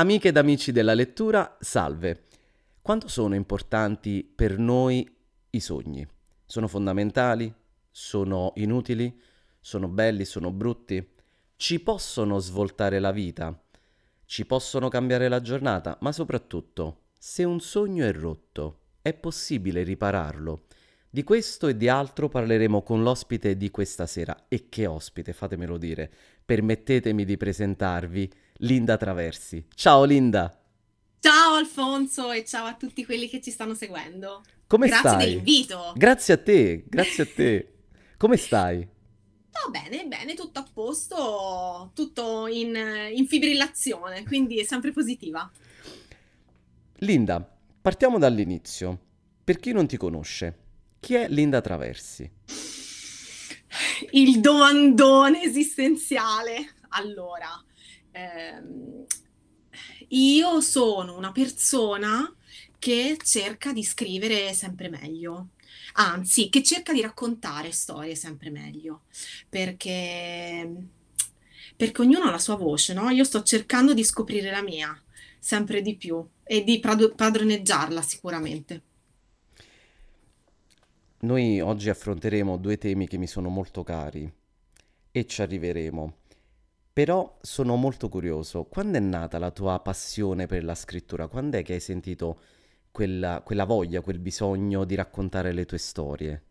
Amiche ed amici della lettura, salve. Quanto sono importanti per noi i sogni? Sono fondamentali? Sono inutili? Sono belli? Sono brutti? Ci possono svoltare la vita? Ci possono cambiare la giornata? Ma soprattutto, se un sogno è rotto, è possibile ripararlo? Di questo e di altro parleremo con l'ospite di questa sera. E che ospite, fatemelo dire. Permettetemi di presentarvi Linda Traversi. Ciao Linda! Ciao Alfonso e ciao a tutti quelli che ci stanno seguendo. Come grazie stai? dell'invito. Grazie a te, grazie a te. Come stai? Sto bene, bene, tutto a posto, tutto in, in fibrillazione, quindi è sempre positiva. Linda, partiamo dall'inizio. Per chi non ti conosce, chi è Linda Traversi? Il domandone esistenziale. Allora, ehm, io sono una persona che cerca di scrivere sempre meglio, anzi, che cerca di raccontare storie sempre meglio, perché, perché ognuno ha la sua voce, no? Io sto cercando di scoprire la mia sempre di più e di padroneggiarla sicuramente. Noi oggi affronteremo due temi che mi sono molto cari e ci arriveremo. Però sono molto curioso, quando è nata la tua passione per la scrittura? Quando è che hai sentito quella, quella voglia, quel bisogno di raccontare le tue storie?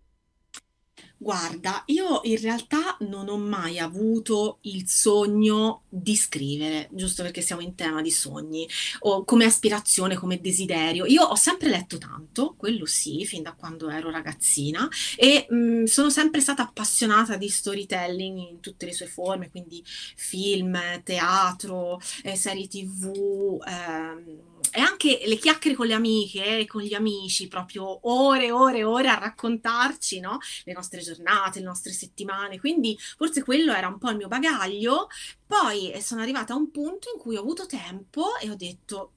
Guarda, io in realtà non ho mai avuto il sogno di scrivere, giusto perché siamo in tema di sogni, o come aspirazione, come desiderio. Io ho sempre letto tanto, quello sì, fin da quando ero ragazzina, e mh, mm, sono sempre stata appassionata di storytelling in tutte le sue forme, quindi film, teatro, eh, serie TV. Ehm, e anche le chiacchiere con le amiche e eh, con gli amici, proprio ore e ore e ore a raccontarci no? le nostre giornate, le nostre settimane, quindi forse quello era un po' il mio bagaglio. Poi eh, sono arrivata a un punto in cui ho avuto tempo e ho detto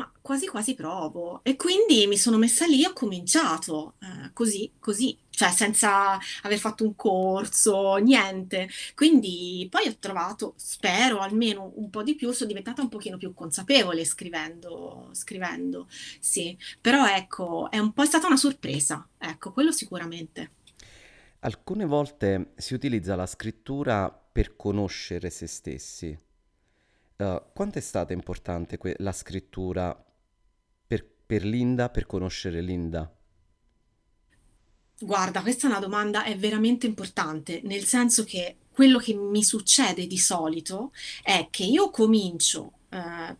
ma quasi quasi provo. E quindi mi sono messa lì e ho cominciato eh, così, così, cioè senza aver fatto un corso, niente. Quindi poi ho trovato, spero almeno un po' di più, sono diventata un pochino più consapevole scrivendo, scrivendo, sì. Però ecco, è, un po', è stata una sorpresa, ecco, quello sicuramente. Alcune volte si utilizza la scrittura per conoscere se stessi. Eh, quanto è stata importante que- la scrittura per, per Linda, per conoscere Linda? Guarda, questa è una domanda è veramente importante, nel senso che quello che mi succede di solito è che io comincio eh,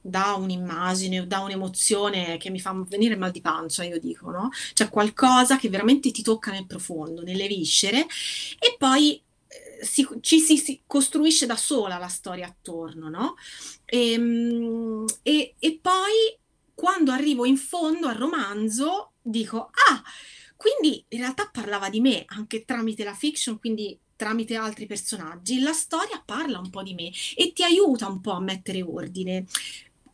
da un'immagine o da un'emozione che mi fa venire mal di pancia, io dico, no? C'è cioè, qualcosa che veramente ti tocca nel profondo, nelle viscere, e poi eh, si, ci si, si, costruisce da sola la storia attorno, no? E, ehm, e, e poi quando arrivo in fondo al romanzo dico, ah, quindi in realtà parlava di me anche tramite la fiction, quindi tramite altri personaggi, la storia parla un po' di me e ti aiuta un po' a mettere ordine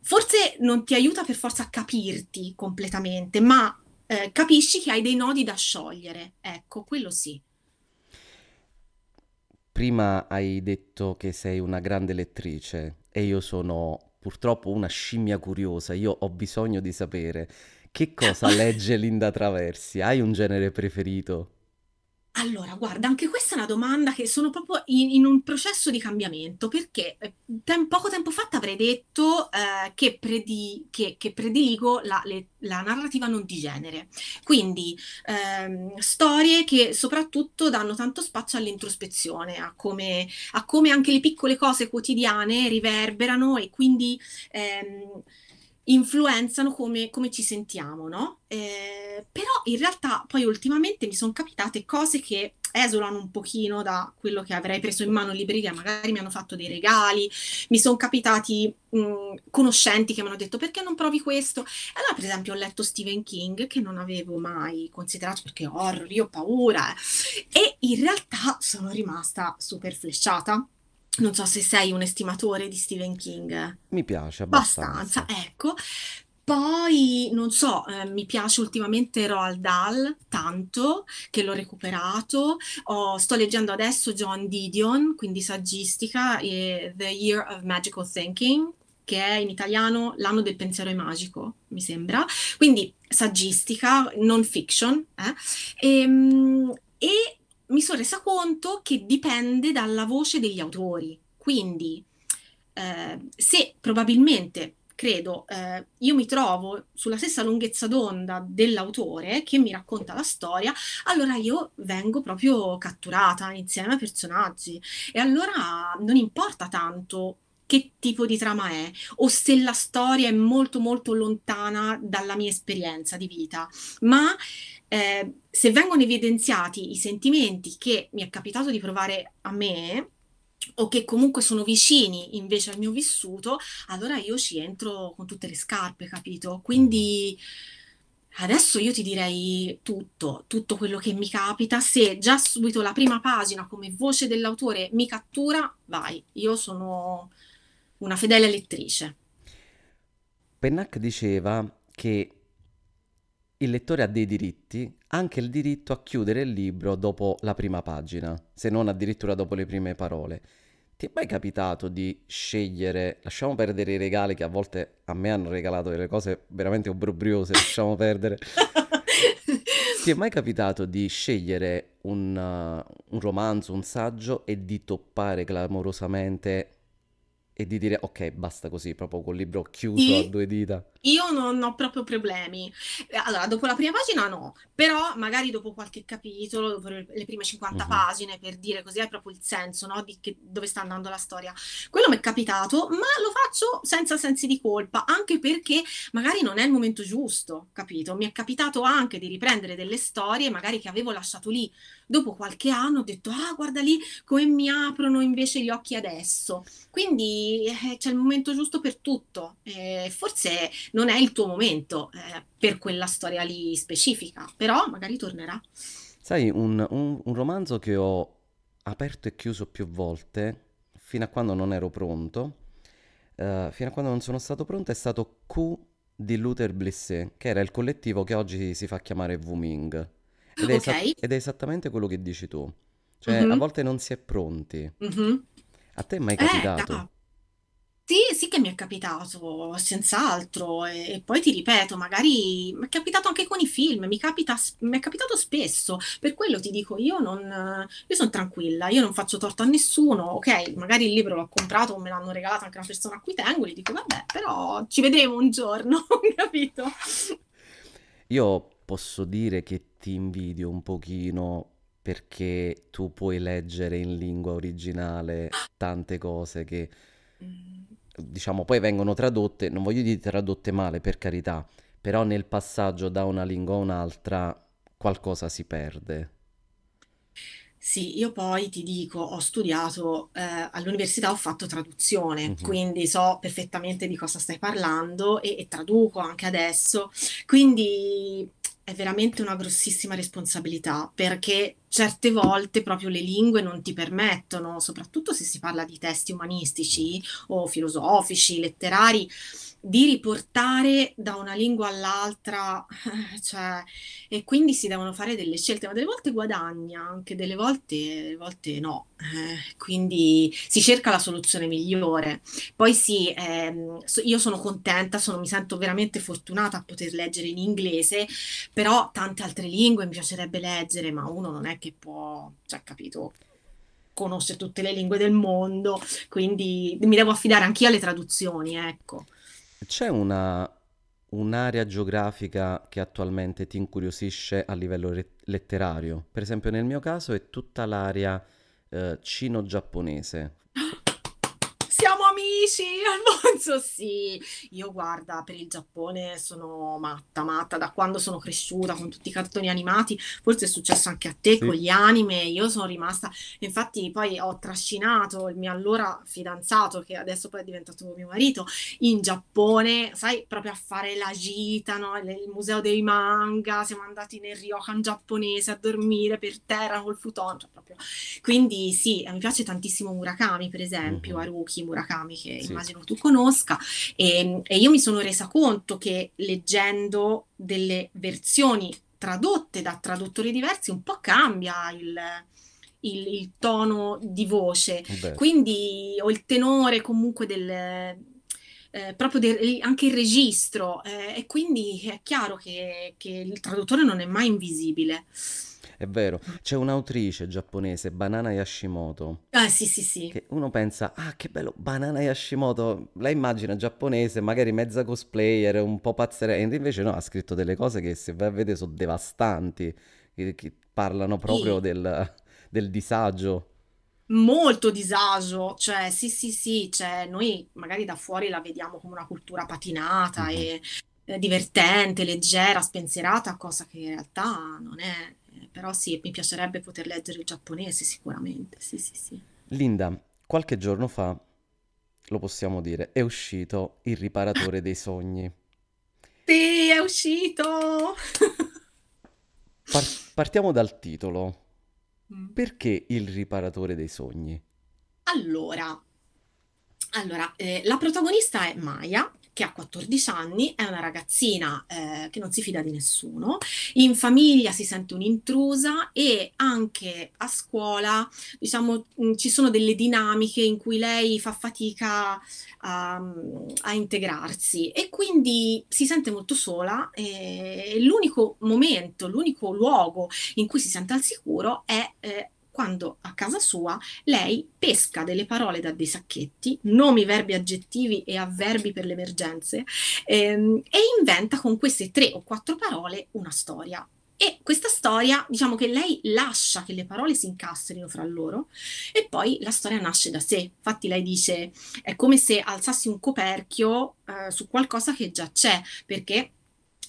forse non ti aiuta per forza a capirti completamente, ma eh, capisci che hai dei nodi da sciogliere. Ecco, quello sì. Prima hai detto che sei una grande lettrice e io sono purtroppo una scimmia curiosa, io ho bisogno di sapere che cosa legge Linda Traversi. Hai un genere preferito? Allora, guarda, anche questa è una domanda che sono proprio in, in un processo di cambiamento, perché eh, tem- poco tempo fa ti avrei detto eh, che, predi- che, che, prediligo la, le- la, narrativa non di genere, quindi ehm, storie che soprattutto danno tanto spazio all'introspezione, a come, a come anche le piccole cose quotidiane riverberano e quindi... Ehm, influenzano come, come ci sentiamo, no? Eh, però in realtà poi ultimamente mi sono capitate cose che esulano un pochino da quello che avrei preso in mano in libreria, magari mi hanno fatto dei regali, mi sono capitati mh, mm, conoscenti che mi hanno detto perché non provi questo? allora per esempio ho letto Stephen King che non avevo mai considerato perché horror, io ho paura eh. e in realtà sono rimasta super flesciata non so se sei un estimatore di Stephen King. Mi piace abbastanza. Abbastanza, ecco. Poi, non so, eh, mi piace ultimamente Roald Dahl, tanto, che l'ho recuperato. Ho- oh, sto leggendo adesso John Didion, quindi saggistica, e The Year of Magical Thinking, che è in italiano l'anno del pensiero magico, mi sembra. Quindi saggistica, non fiction. Eh? Ehm, e mi sono resa conto che dipende dalla voce degli autori. Quindi, eh, se probabilmente, credo, eh, io mi trovo sulla stessa lunghezza d'onda dell'autore che mi racconta la storia, allora io vengo proprio catturata insieme ai personaggi. E allora non importa tanto che tipo di trama è o se la storia è molto molto lontana dalla mia esperienza di vita, ma Ehm, se vengono evidenziati i sentimenti che mi è capitato di provare a me o che comunque sono vicini invece al mio vissuto, allora io ci entro con tutte le scarpe, capito? Quindi adesso io ti direi tutto, tutto quello che mi capita, se già subito la prima pagina come voce dell'autore mi cattura, vai, io sono una fedele lettrice. Pennac diceva che il lettore ha dei diritti, anche il diritto a chiudere il libro dopo la prima pagina, se non addirittura dopo le prime parole. Ti è mai capitato di scegliere, lasciamo perdere i regali che a volte a me hanno regalato delle cose veramente obbrobriose, lasciamo perdere. Ti è mai capitato di scegliere un, uh, un romanzo, un saggio e di toppare clamorosamente e di dire ok, basta così, proprio col libro chiuso e a due dita. Io non ho proprio problemi. Eh, allora, dopo la prima pagina no, però magari dopo qualche capitolo, dopo le prime 50 uh-huh. Mhm. pagine, per dire così, è proprio il senso no? di che, dove sta andando la storia. Quello mi è capitato, ma lo faccio senza sensi di colpa, anche perché magari non è il momento giusto, capito? Mi è capitato anche di riprendere delle storie, magari che avevo lasciato lì. Dopo qualche anno ho detto, ah, guarda lì come mi aprono invece gli occhi adesso. Quindi eh, c'è il momento giusto per tutto. Eh, forse non è il tuo momento eh, per quella storia lì specifica, però magari tornerà. Sai, un, un, un romanzo che ho aperto e chiuso più volte fino a quando non ero pronto, Uh, fino a quando non sono stato pronto, è stato Q di Luther Blissé, che era il collettivo che oggi si fa chiamare Vuming. Ed, okay. esatt- ed è, esattamente quello che dici tu. Cioè, mm-hmm. a volte non si è pronti. Mm-hmm. A te è mai capitato? Eh, sì, sì che mi è capitato, senz'altro. E, e poi ti ripeto, magari mi è capitato anche con i film, mi capita, mi è capitato spesso. Per quello ti dico, io non, io sono tranquilla, io non faccio torto a nessuno. Ok, magari il libro l'ho comprato, o me l'hanno regalato anche una persona a cui tengo, gli dico, vabbè, però ci vedremo un giorno, capito? Io posso dire che ti invidio un pochino perché tu puoi leggere in lingua originale tante cose che... Mm diciamo, poi vengono tradotte, non voglio dire tradotte male per carità, però nel passaggio da una lingua a un'altra qualcosa si perde. Sì, io poi ti dico, ho studiato eh, all'università, ho fatto traduzione, mm-hmm. quindi so perfettamente di cosa stai parlando e, e traduco anche adesso. Quindi è veramente una grossissima responsabilità perché certe volte proprio le lingue non ti permettono, soprattutto se si parla di testi umanistici o filosofici, letterari, di riportare da una lingua all'altra, cioè, e quindi si devono fare delle scelte, ma delle volte guadagna, anche delle volte, delle volte no, eh, quindi si cerca la soluzione migliore. Poi sì, ehm, io sono contenta, sono, mi sento veramente fortunata a poter leggere in inglese, però tante altre lingue mi piacerebbe leggere, ma uno non è che perché può, cioè, capito, conoscere tutte le lingue del mondo, quindi mi devo affidare anch'io alle traduzioni, ecco. C'è una, un'area geografica che attualmente ti incuriosisce a livello re- letterario? Per esempio nel mio caso è tutta l'area eh, cino-giapponese amici, Alfonso, sì, io guarda, per il Giappone sono matta, matta, da quando sono cresciuta con tutti i cartoni animati, forse è successo anche a te con gli anime, io sono rimasta, infatti poi ho trascinato il mio allora fidanzato, che adesso poi è diventato mio marito, in Giappone, sai, proprio a fare la gita, no? il museo dei manga, siamo andati nel ryokan giapponese a dormire per terra col futon, cioè proprio. quindi sì, mi piace tantissimo Murakami, per esempio, mm-hmm. Haruki Murakami Murakami, che sì. immagino tu conosca, e, ehm, e io mi sono resa conto che leggendo delle versioni tradotte da traduttori diversi un po' cambia il, il, il tono di voce, eh Beh. quindi o il tenore comunque del, eh, proprio del, anche il registro eh, e quindi è chiaro che, che il traduttore non è mai invisibile. È vero. C'è un'autrice giapponese, Banana Yashimoto. Ah, sì, sì, sì. Che uno pensa, ah, che bello, Banana Yashimoto. La immagina giapponese, magari mezza cosplayer, un po' pazzerella. Invece no, ha scritto delle cose che se vai a vedere sono devastanti, che, che parlano proprio sì. del, del disagio molto disagio, cioè sì sì sì, cioè, noi magari da fuori la vediamo come una cultura patinata mm-hmm. e eh, divertente, leggera, spensierata, cosa che in realtà non è, però sì, mi piacerebbe poter leggere il giapponese sicuramente, sì, sì, sì. Linda, qualche giorno fa, lo possiamo dire, è uscito Il riparatore dei sogni. Sì, è uscito! Par- partiamo dal titolo. Mm. Perché Il riparatore dei sogni? Allora, allora eh, la protagonista è Maya, che ha 14 anni, è una ragazzina eh, che non si fida di nessuno, in famiglia si sente un'intrusa e anche a scuola, diciamo, mm, ci sono delle dinamiche in cui lei fa fatica a, a integrarsi e quindi si sente molto sola e l'unico momento, l'unico luogo in cui si sente al sicuro è eh, quando a casa sua lei pesca delle parole da dei sacchetti, nomi, verbi, aggettivi e avverbi per le emergenze, ehm, e inventa con queste tre o quattro parole una storia. E questa storia, diciamo che lei lascia che le parole si incastrino fra loro e poi la storia nasce da sé. Infatti lei dice, è come se alzassi un coperchio eh, su qualcosa che già c'è, perché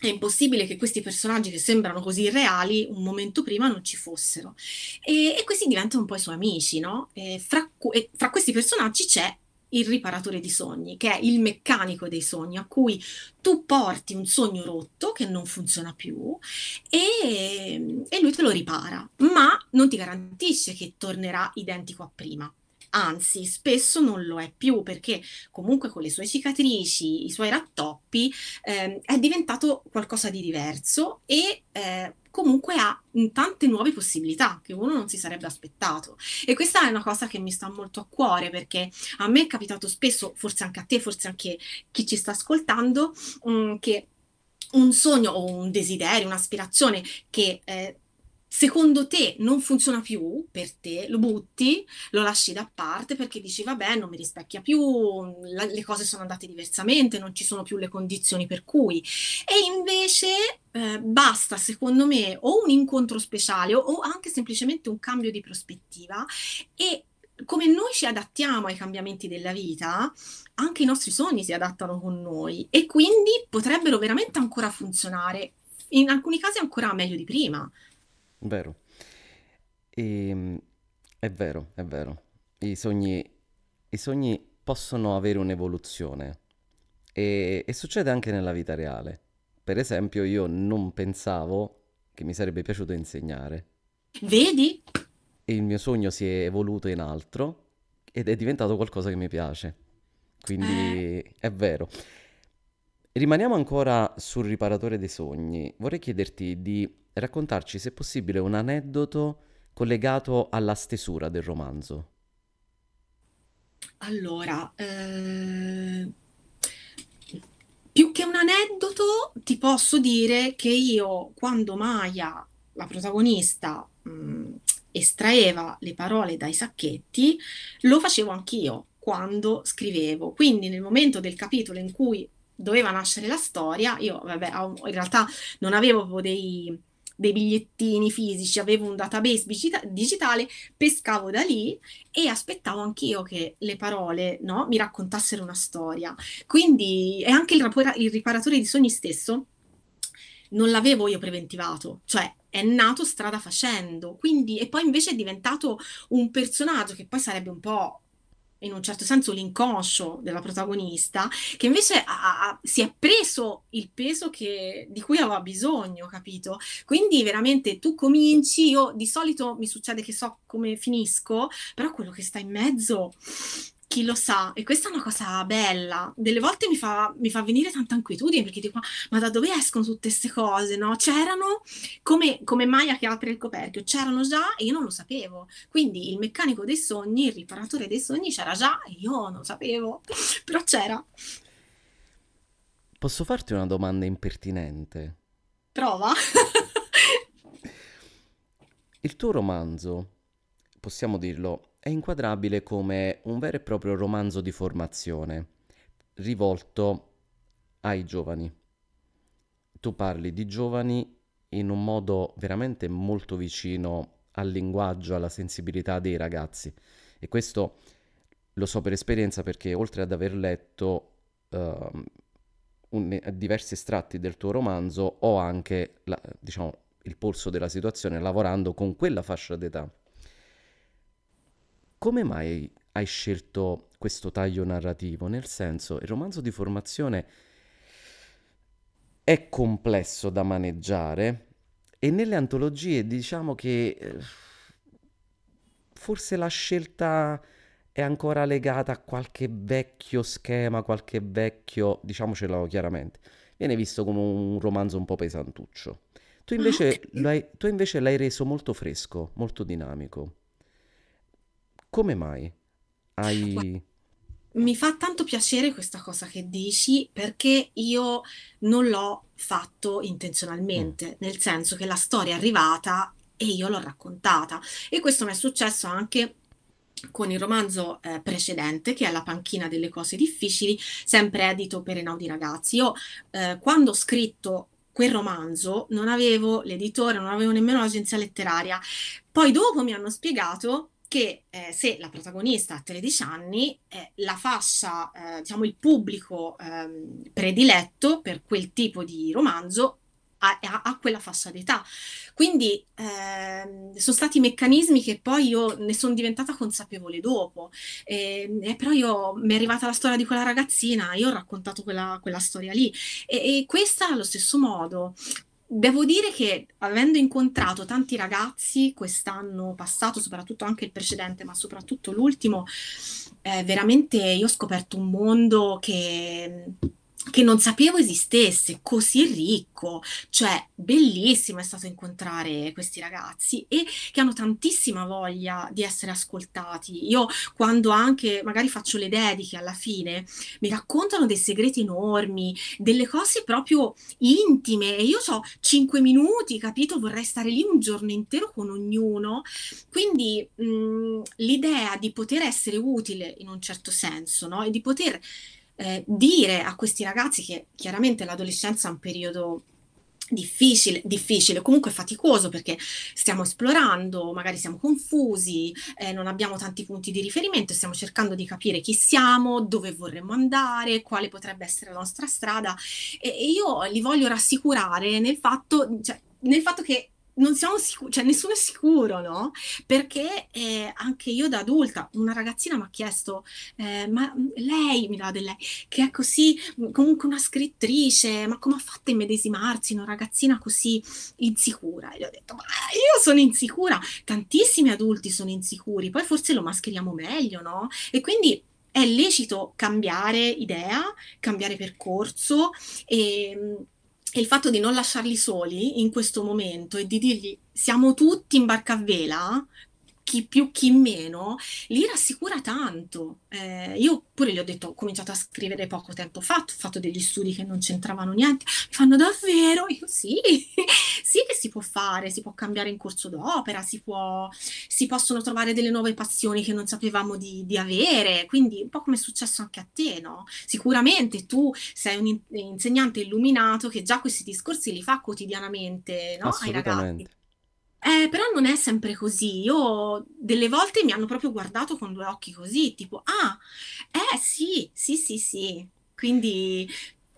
è impossibile che questi personaggi che sembrano così reali un momento prima non ci fossero. E, e questi diventano un po' i suoi amici, no? E fra, e fra questi personaggi c'è il riparatore di sogni, che è il meccanico dei sogni, a cui tu porti un sogno rotto che non funziona più e, e lui te lo ripara, ma non ti garantisce che tornerà identico a prima anzi spesso non lo è più perché comunque con le sue cicatrici, i suoi rattoppi, eh, è diventato qualcosa di diverso e eh, comunque ha tante nuove possibilità che uno non si sarebbe aspettato. E questa è una cosa che mi sta molto a cuore perché a me è capitato spesso, forse anche a te, forse anche chi ci sta ascoltando, mh, che un sogno o un desiderio, un'aspirazione che... Eh, secondo te non funziona più per te, lo butti, lo lasci da parte perché dici vabbè non mi rispecchia più, la, le cose sono andate diversamente, non ci sono più le condizioni per cui. E invece eh, basta secondo me o un incontro speciale o, o anche semplicemente un cambio di prospettiva e come noi ci adattiamo ai cambiamenti della vita, anche i nostri sogni si adattano con noi e quindi potrebbero veramente ancora funzionare, in alcuni casi ancora meglio di prima. Vero. Ehm, è vero, è vero. I sogni, i sogni possono avere un'evoluzione e, e succede anche nella vita reale. Per esempio, io non pensavo che mi sarebbe piaciuto insegnare Vedi? e il mio sogno si è evoluto in altro ed è diventato qualcosa che mi piace. Eh, Quindi è vero. Rimaniamo ancora sul riparatore dei sogni. Vorrei chiederti di raccontarci, se possibile, un aneddoto collegato alla stesura del romanzo. Allora, eh, più che un aneddoto, ti posso dire che io, quando Maya, la protagonista, mh, mm, estraeva le parole dai sacchetti, lo facevo anch'io quando scrivevo. Quindi nel momento del capitolo in cui doveva nascere la storia, io vabbè, in realtà non avevo dei, dei bigliettini fisici, avevo un database digitale, pescavo da lì e aspettavo anch'io che le parole no, mi raccontassero una storia. Quindi è anche il, rapora- il riparatore di sogni stesso non l'avevo io preventivato, cioè è nato strada facendo, quindi e poi invece è diventato un personaggio che poi sarebbe un po' in un certo senso l'inconscio della protagonista, che invece ha, ha, si è preso il peso che, di cui aveva bisogno, capito? Quindi veramente tu cominci, io di solito mi succede che so come finisco, però quello che sta in mezzo chi lo sa, e questa è una cosa bella, delle volte mi fa, mi fa venire tanta inquietudine perché dico, ma da dove escono tutte queste cose, no? C'erano, come, come Maya che apre il coperchio, c'erano già e io non lo sapevo, quindi il meccanico dei sogni, il riparatore dei sogni c'era già e io non lo sapevo, però c'era. Posso farti una domanda impertinente? Prova. il tuo romanzo, possiamo dirlo, è inquadrabile come un vero e proprio romanzo di formazione, rivolto ai giovani. Tu parli di giovani in un modo veramente molto vicino al linguaggio, alla sensibilità dei ragazzi. E questo lo so per esperienza perché oltre ad aver letto uh, un, diversi estratti del tuo romanzo, ho anche la, diciamo, il polso della situazione lavorando con quella fascia d'età come mai hai scelto questo taglio narrativo? Nel senso, il romanzo di formazione è complesso da maneggiare e nelle antologie diciamo che eh, forse la scelta è ancora legata a qualche vecchio schema, qualche vecchio, diciamocelo chiaramente, viene visto come un romanzo un po' pesantuccio. Tu invece, ah, tu invece l'hai reso molto fresco, molto dinamico come mai hai... Mi fa tanto piacere questa cosa che dici perché io non l'ho fatto intenzionalmente, mm. nel senso che la storia è arrivata e io l'ho raccontata e questo mi è successo anche con il romanzo eh, precedente che è La panchina delle cose difficili, sempre edito per Enaudi Ragazzi. Io eh, quando ho scritto quel romanzo non avevo l'editore, non avevo nemmeno l'agenzia letteraria. Poi dopo mi hanno spiegato che eh, se la protagonista ha 13 anni, eh, la fascia, eh, diciamo il pubblico ehm, prediletto per quel tipo di romanzo ha quella fascia d'età. Quindi ehm, sono stati meccanismi che poi io ne sono diventata consapevole dopo. E, ehm, e però io, mi è arrivata la storia di quella ragazzina, io ho raccontato quella, quella storia lì. E, e, questa allo stesso modo. Devo dire che avendo incontrato tanti ragazzi quest'anno passato, soprattutto anche il precedente, ma soprattutto l'ultimo, eh, veramente io ho scoperto un mondo che che non sapevo esistesse, così ricco, cioè bellissimo è stato incontrare questi ragazzi e che hanno tantissima voglia di essere ascoltati. Io quando anche magari faccio le dediche alla fine mi raccontano dei segreti enormi, delle cose proprio intime e io so cinque minuti, capito? Vorrei stare lì un giorno intero con ognuno. Quindi mh, mm, l'idea di poter essere utile in un certo senso, no? E di poter eh, dire a questi ragazzi che chiaramente l'adolescenza è un periodo difficile, difficile, comunque faticoso perché stiamo esplorando, magari siamo confusi, eh, non abbiamo tanti punti di riferimento, stiamo cercando di capire chi siamo, dove vorremmo andare, quale potrebbe essere la nostra strada e, e io li voglio rassicurare nel fatto, cioè, nel fatto che non siamo sicuri, cioè nessuno è sicuro, no? Perché eh, anche io da adulta, una ragazzina mi ha chiesto, eh, ma lei, mi dà del lei, che è così, mhmm, comunque una scrittrice, ma come ha fatto a immedesimarsi una ragazzina così insicura? E gli ho detto, ma io sono insicura, tantissimi adulti sono insicuri, poi forse lo mascheriamo meglio, no? E quindi è lecito cambiare idea, cambiare percorso e ehm, e il fatto di non lasciarli soli in questo momento e di dirgli siamo tutti in barca a vela, chi più chi meno, li rassicura tanto. Eh, io pure gli ho detto, ho cominciato a scrivere poco tempo fa, ho fatto degli studi che non c'entravano niente, mi fanno davvero? Io sì, sì che si può fare, si può cambiare in corso d'opera, si, può, si possono trovare delle nuove passioni che non sapevamo di, di, avere, quindi un po' come è successo anche a te, no? Sicuramente tu sei un insegnante illuminato che già questi discorsi li fa quotidianamente no? ai ragazzi eh, però non è sempre così. Io delle volte mi hanno proprio guardato con due occhi così, tipo, ah, eh sì, sì, sì, sì. Quindi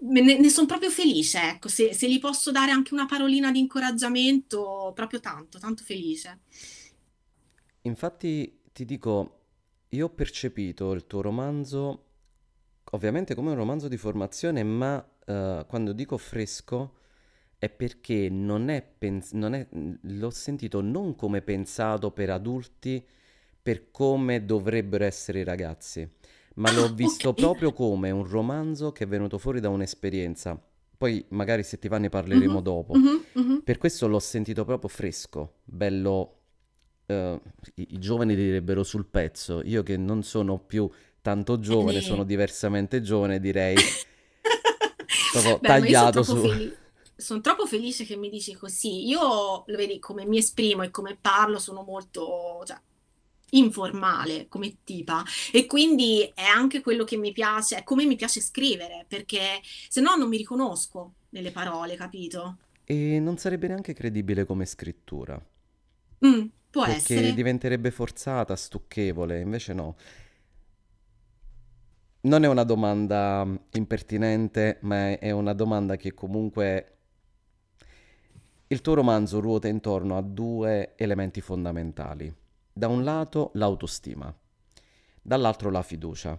ne, ne sono proprio felice, ecco, se, se, gli posso dare anche una parolina di incoraggiamento, proprio tanto, tanto felice. Infatti ti dico, io ho percepito il tuo romanzo, ovviamente come un romanzo di formazione, ma eh, quando dico fresco è perché non è, pens- non è l'ho sentito non come pensato per adulti, per come dovrebbero essere i ragazzi, ma l'ho ah, visto okay. proprio come un romanzo che è venuto fuori da un'esperienza. Poi magari se ti va ne parleremo mm-hmm, dopo. Mm-hmm, mm-hmm. Per questo l'ho sentito proprio fresco, bello. Eh, i-, i, giovani direbbero sul pezzo. Io che non sono più tanto giovane, sono diversamente giovane, direi. proprio Beh, tagliato su. Figli sono troppo felice che mi dici così. Io, lo vedi, come mi esprimo e come parlo sono molto... Cioè, informale come tipa e quindi è anche quello che mi piace, è come mi piace scrivere perché se no non mi riconosco nelle parole, capito? E non sarebbe neanche credibile come scrittura. Mm, può perché essere. Perché diventerebbe forzata, stucchevole, invece no. Non è una domanda impertinente, ma è una domanda che comunque il tuo romanzo ruota intorno a due elementi fondamentali. Da un lato l'autostima, dall'altro la fiducia.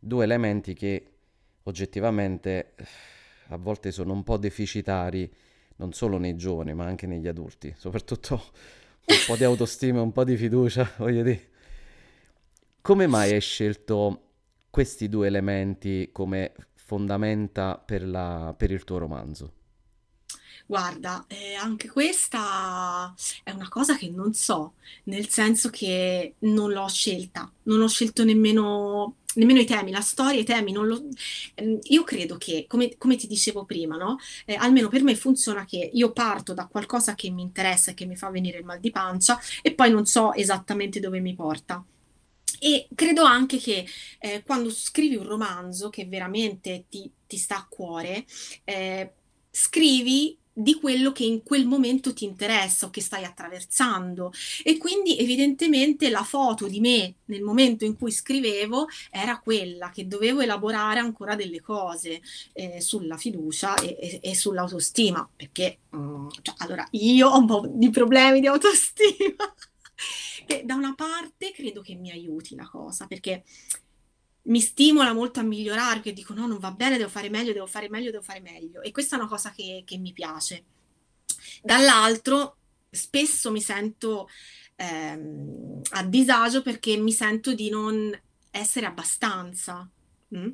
Due elementi che oggettivamente a volte sono un po' deficitari non solo nei giovani ma anche negli adulti, soprattutto un po' di autostima, un po' di fiducia, voglio dire. Come mai hai scelto questi due elementi come fondamenta per, la, per il tuo romanzo? Guarda, eh, anche questa è una cosa che non so, nel senso che non l'ho scelta, non ho scelto nemmeno, nemmeno i temi, la storia, i temi, non lo... ehm, io credo che, come, come, ti dicevo prima, no? eh, almeno per me funziona che io parto da qualcosa che mi interessa e che mi fa venire il mal di pancia e poi non so esattamente dove mi porta. E credo anche che eh, quando scrivi un romanzo che veramente ti, ti sta a cuore, eh, scrivi di quello che in quel momento ti interessa o che stai attraversando. E quindi evidentemente la foto di me nel momento in cui scrivevo era quella che dovevo elaborare ancora delle cose eh, sulla fiducia e, e, e sull'autostima, perché um, cioè, allora io ho un po' di problemi di autostima, che da una parte credo che mi aiuti la cosa, perché mi stimola molto a migliorare, che dico no, non va bene, devo fare meglio, devo fare meglio, devo fare meglio. E questa è una cosa che, che mi piace. Dall'altro, spesso mi sento ehm, a disagio perché mi sento di non essere abbastanza. Mm?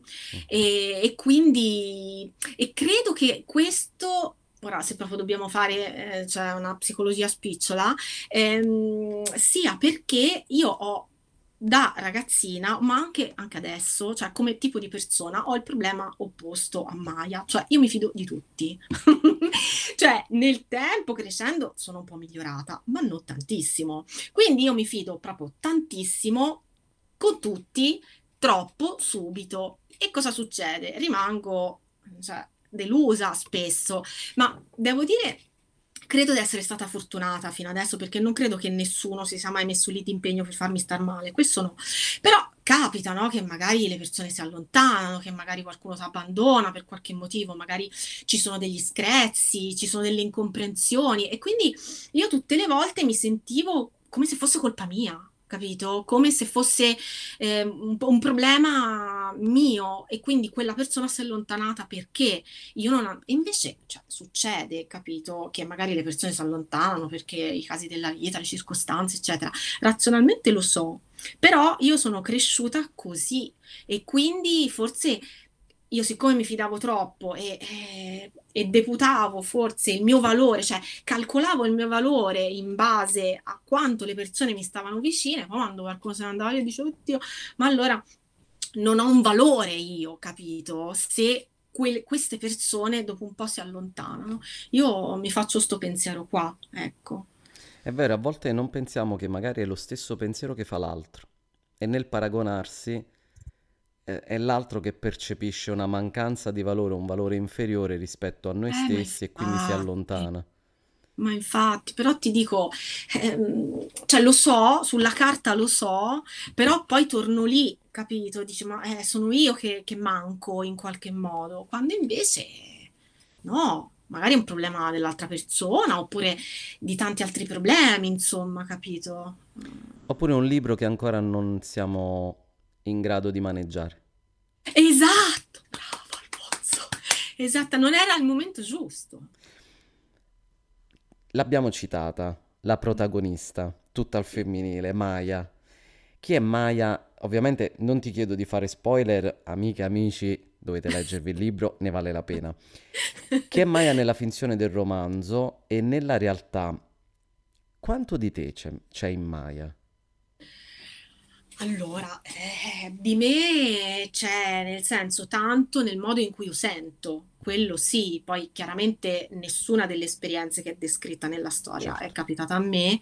E, e, quindi e credo che questo ora se proprio dobbiamo fare eh, cioè una psicologia spicciola ehm, sia perché io ho da ragazzina, ma anche, anche, adesso, cioè come tipo di persona, ho il problema opposto a Maya, cioè io mi fido di tutti. cioè nel tempo crescendo sono un po' migliorata, ma non tantissimo. Quindi io mi fido proprio tantissimo con tutti, troppo subito. E cosa succede? Rimango cioè, delusa spesso, ma devo dire credo di essere stata fortunata fino adesso perché non credo che nessuno si sia mai messo lì d'impegno per farmi star male, questo no. Però capita no? che magari le persone si allontanano, che magari qualcuno si abbandona per qualche motivo, magari ci sono degli screzi, ci sono delle incomprensioni e quindi io tutte le volte mi sentivo come se fosse colpa mia, capito? Come se fosse eh, un, un, problema mio e quindi quella persona si è allontanata perché io non... Ho... Invece cioè, succede, capito? Che magari le persone si allontanano perché i casi della vita, le circostanze, eccetera. Razionalmente lo so, però io sono cresciuta così e quindi forse io siccome mi fidavo troppo e, e, eh, e, deputavo forse il mio valore, cioè calcolavo il mio valore in base a quanto le persone mi stavano vicine, poi quando qualcuno se ne andava io dicevo, oddio, ma allora non ho un valore io, capito? Se que- queste persone dopo un po' si allontanano. Io mi faccio sto pensiero qua, ecco. È vero, a volte non pensiamo che magari è lo stesso pensiero che fa l'altro e nel paragonarsi eh, è l'altro che percepisce una mancanza di valore, un valore inferiore rispetto a noi eh, stessi e quindi si allontana. Ma infatti, però ti dico, ehm, cioè lo so, sulla carta lo so, però poi torno lì, capito? Dici, ma eh, sono io che, che manco in qualche modo, quando invece no, magari è un problema dell'altra persona oppure di tanti altri problemi, insomma, capito? Oppure un libro che ancora non siamo in grado di maneggiare. Esatto, bravo Alfonso. Esatto, non era il momento giusto. L'abbiamo citata, la mm. protagonista, tutta al femminile, Maya. Chi è Maya? Ovviamente non ti chiedo di fare spoiler, amiche, amici, dovete leggervi il libro, ne vale la pena. Chi è Maya nella finzione del romanzo e nella realtà? Quanto di te c'è, in Maya? Allora, eh, di me c'è nel senso tanto nel modo in cui io sento, quello sì, poi chiaramente nessuna delle esperienze che è descritta nella storia certo. è capitata a me,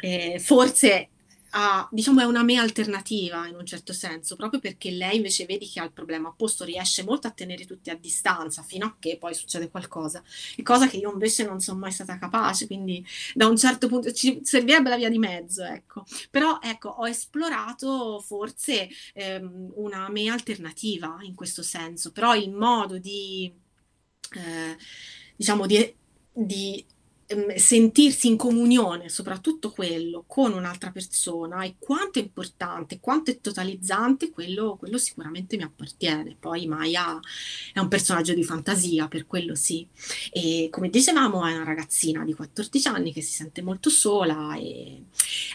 eh, forse ha, diciamo, è una me alternativa in un certo senso, proprio perché lei invece vedi che ha il problema a posto, riesce molto a tenere tutti a distanza fino a che poi succede qualcosa, cosa che io invece non sono mai stata capace, quindi da un certo punto ci servirebbe la via di mezzo, ecco. Però ecco, ho esplorato forse ehm, una me alternativa in questo senso, però il modo di, eh, diciamo, di, di Ehm, sentirsi in comunione, soprattutto quello, con un'altra persona e quanto è importante, quanto è totalizzante, quello, quello sicuramente mi appartiene. Poi Maya è un personaggio di fantasia, per quello sì. E come dicevamo è una ragazzina di 14 anni che si sente molto sola e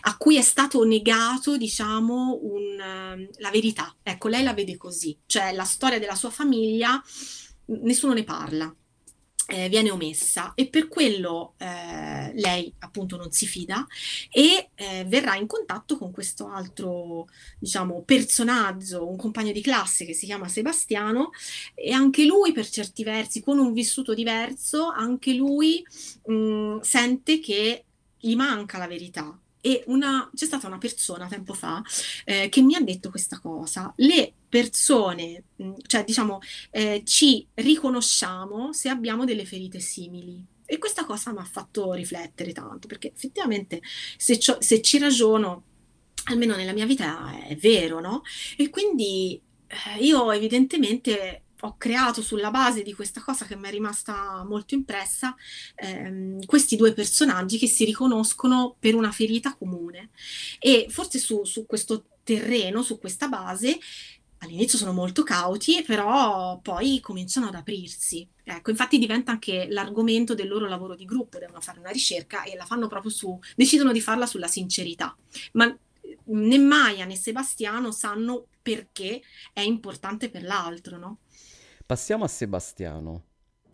a cui è stato negato, diciamo, un, la verità. Ecco, lei la vede così, cioè la storia della sua famiglia, nessuno ne parla eh, viene omessa e per quello eh, lei appunto non si fida e eh, verrà in contatto con questo altro diciamo personaggio, un compagno di classe che si chiama Sebastiano e anche lui per certi versi con un vissuto diverso, anche lui mh, mm, sente che gli manca la verità, e una, c'è stata una persona tempo fa eh, che mi ha detto questa cosa. Le persone, mm, cioè diciamo, eh, ci riconosciamo se abbiamo delle ferite simili. E questa cosa mi ha fatto riflettere tanto, perché effettivamente se, se ci ragiono, almeno nella mia vita è vero, no? E quindi eh, io evidentemente ho creato sulla base di questa cosa che mi è rimasta molto impressa, ehm, questi due personaggi che si riconoscono per una ferita comune. E forse su, su questo terreno, su questa base, all'inizio sono molto cauti, però poi cominciano ad aprirsi. Ecco, infatti diventa anche l'argomento del loro lavoro di gruppo, devono fare una ricerca e la fanno proprio su, decidono di farla sulla sincerità. Ma eh, né Maya né Sebastiano sanno perché è importante per l'altro, no? Passiamo a Sebastiano.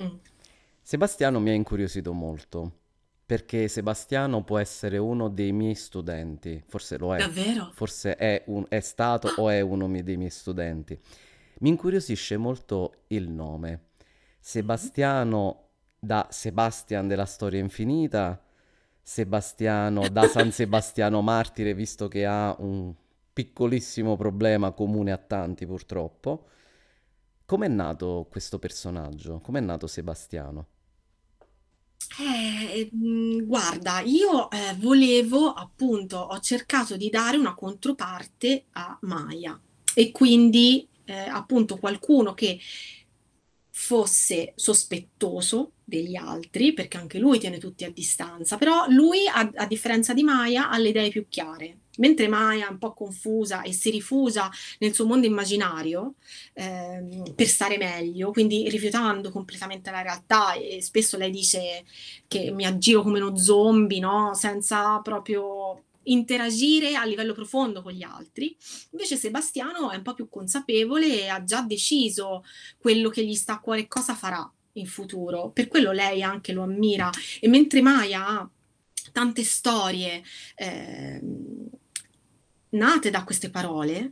Mm. Sebastiano mi ha incuriosito molto perché Sebastiano può essere uno dei miei studenti, forse lo è. Davvero? Forse è, un, è stato o è uno dei miei studenti. Mi incuriosisce molto il nome. Sebastiano da Sebastian della storia infinita, Sebastiano da San Sebastiano martire, visto che ha un piccolissimo problema comune a tanti purtroppo. Com'è nato questo personaggio? Come è nato Sebastiano? Eh, mm, guarda, io eh, volevo appunto, ho cercato di dare una controparte a Maya e quindi eh, appunto qualcuno che fosse sospettoso degli altri, perché anche lui tiene tutti a distanza, però lui a, a differenza di Maya ha le idee più chiare, Mentre Maya è un po' confusa e si rifusa nel suo mondo immaginario ehm, per stare meglio, quindi rifiutando completamente la realtà e spesso lei dice che mi aggiro come uno zombie, no? senza proprio interagire a livello profondo con gli altri. Invece Sebastiano è un po' più consapevole e ha già deciso quello che gli sta a cuore e cosa farà in futuro. Per quello lei anche lo ammira. E mentre Maya ha tante storie eh, nate da queste parole,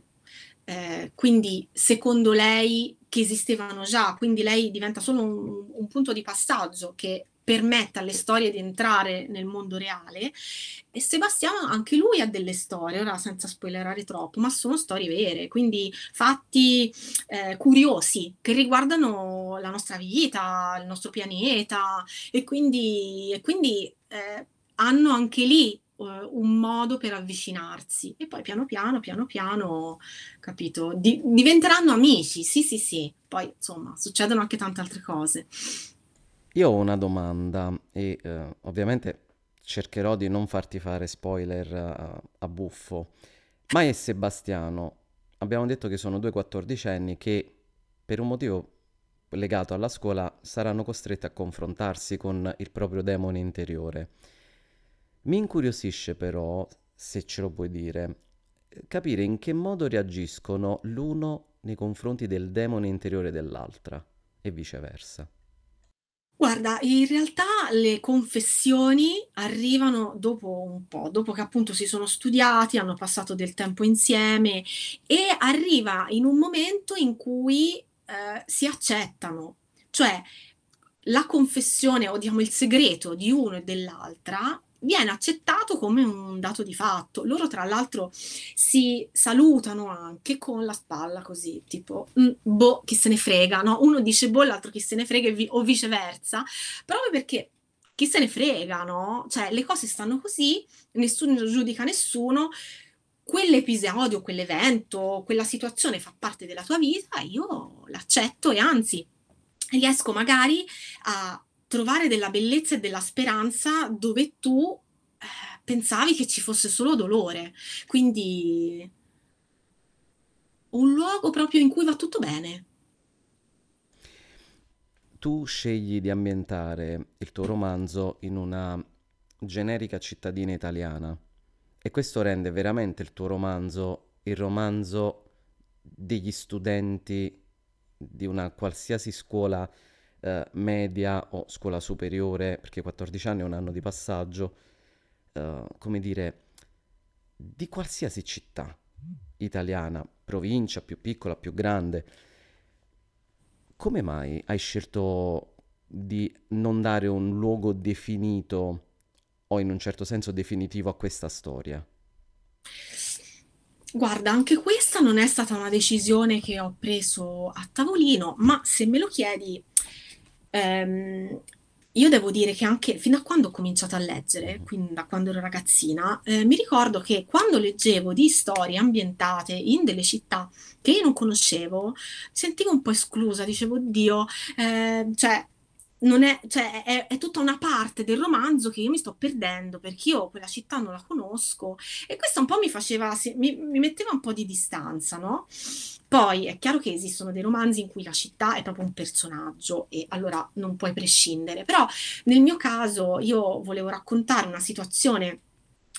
eh, quindi secondo lei che esistevano già, quindi lei diventa solo un, un punto di passaggio che permette alle storie di entrare nel mondo reale e Sebastiano anche lui ha delle storie, ora senza spoilerare troppo, ma sono storie vere, quindi fatti eh, curiosi che riguardano la nostra vita, il nostro pianeta e quindi, e quindi eh, hanno anche lì uh, un modo per avvicinarsi e poi piano piano, piano piano, capito, di- diventeranno amici, sì sì sì, poi insomma succedono anche tante altre cose. Io ho una domanda e eh, ovviamente cercherò di non farti fare spoiler a, a buffo, ma e Sebastiano, abbiamo detto che sono due quattordicenni che per un motivo legato alla scuola saranno costretti a confrontarsi con il proprio demone interiore. Mi incuriosisce però, se ce lo puoi dire, capire in che modo reagiscono l'uno nei confronti del demone interiore dell'altra e viceversa. Guarda, in realtà le confessioni arrivano dopo un po', dopo che appunto si sono studiati, hanno passato del tempo insieme e arriva in un momento in cui eh, si accettano, cioè la confessione o diciamo il segreto di uno e dell'altra viene accettato come un dato di fatto. Loro tra l'altro si salutano anche con la spalla così, tipo mm, boh, chi se ne frega, no? Uno dice boh, l'altro chi se ne frega vi- o viceversa, proprio perché chi se ne frega, no? Cioè le cose stanno così, nessuno giudica nessuno, quell'episodio, quell'evento, quella situazione fa parte della tua vita, io l'accetto e anzi riesco magari a trovare della bellezza e della speranza dove tu eh, pensavi che ci fosse solo dolore. Quindi un luogo proprio in cui va tutto bene. Tu scegli di ambientare il tuo romanzo in una generica cittadina italiana e questo rende veramente il tuo romanzo il romanzo degli studenti di una qualsiasi scuola eh, media o scuola superiore, perché 14 anni è un anno di passaggio, eh, come dire, di qualsiasi città italiana, provincia più piccola, più grande, come mai hai scelto di non dare un luogo definito o in un certo senso definitivo a questa storia? Guarda, anche questa non è stata una decisione che ho preso a tavolino, ma se me lo chiedi, Ehm, io devo dire che anche fin da quando ho cominciato a leggere, mm-hmm. quindi da quando ero ragazzina, eh, mi ricordo che quando leggevo di storie ambientate in delle città che io non conoscevo, sentivo un po' esclusa, dicevo, oddio, eh, cioè non è, cioè, è, è, tutta una parte del romanzo che io mi sto perdendo perché io quella città non la conosco e questo un po' mi faceva, mi, mi metteva un po' di distanza, no? Poi è chiaro che esistono dei romanzi in cui la città è proprio un personaggio e allora non puoi prescindere, però nel mio caso io volevo raccontare una situazione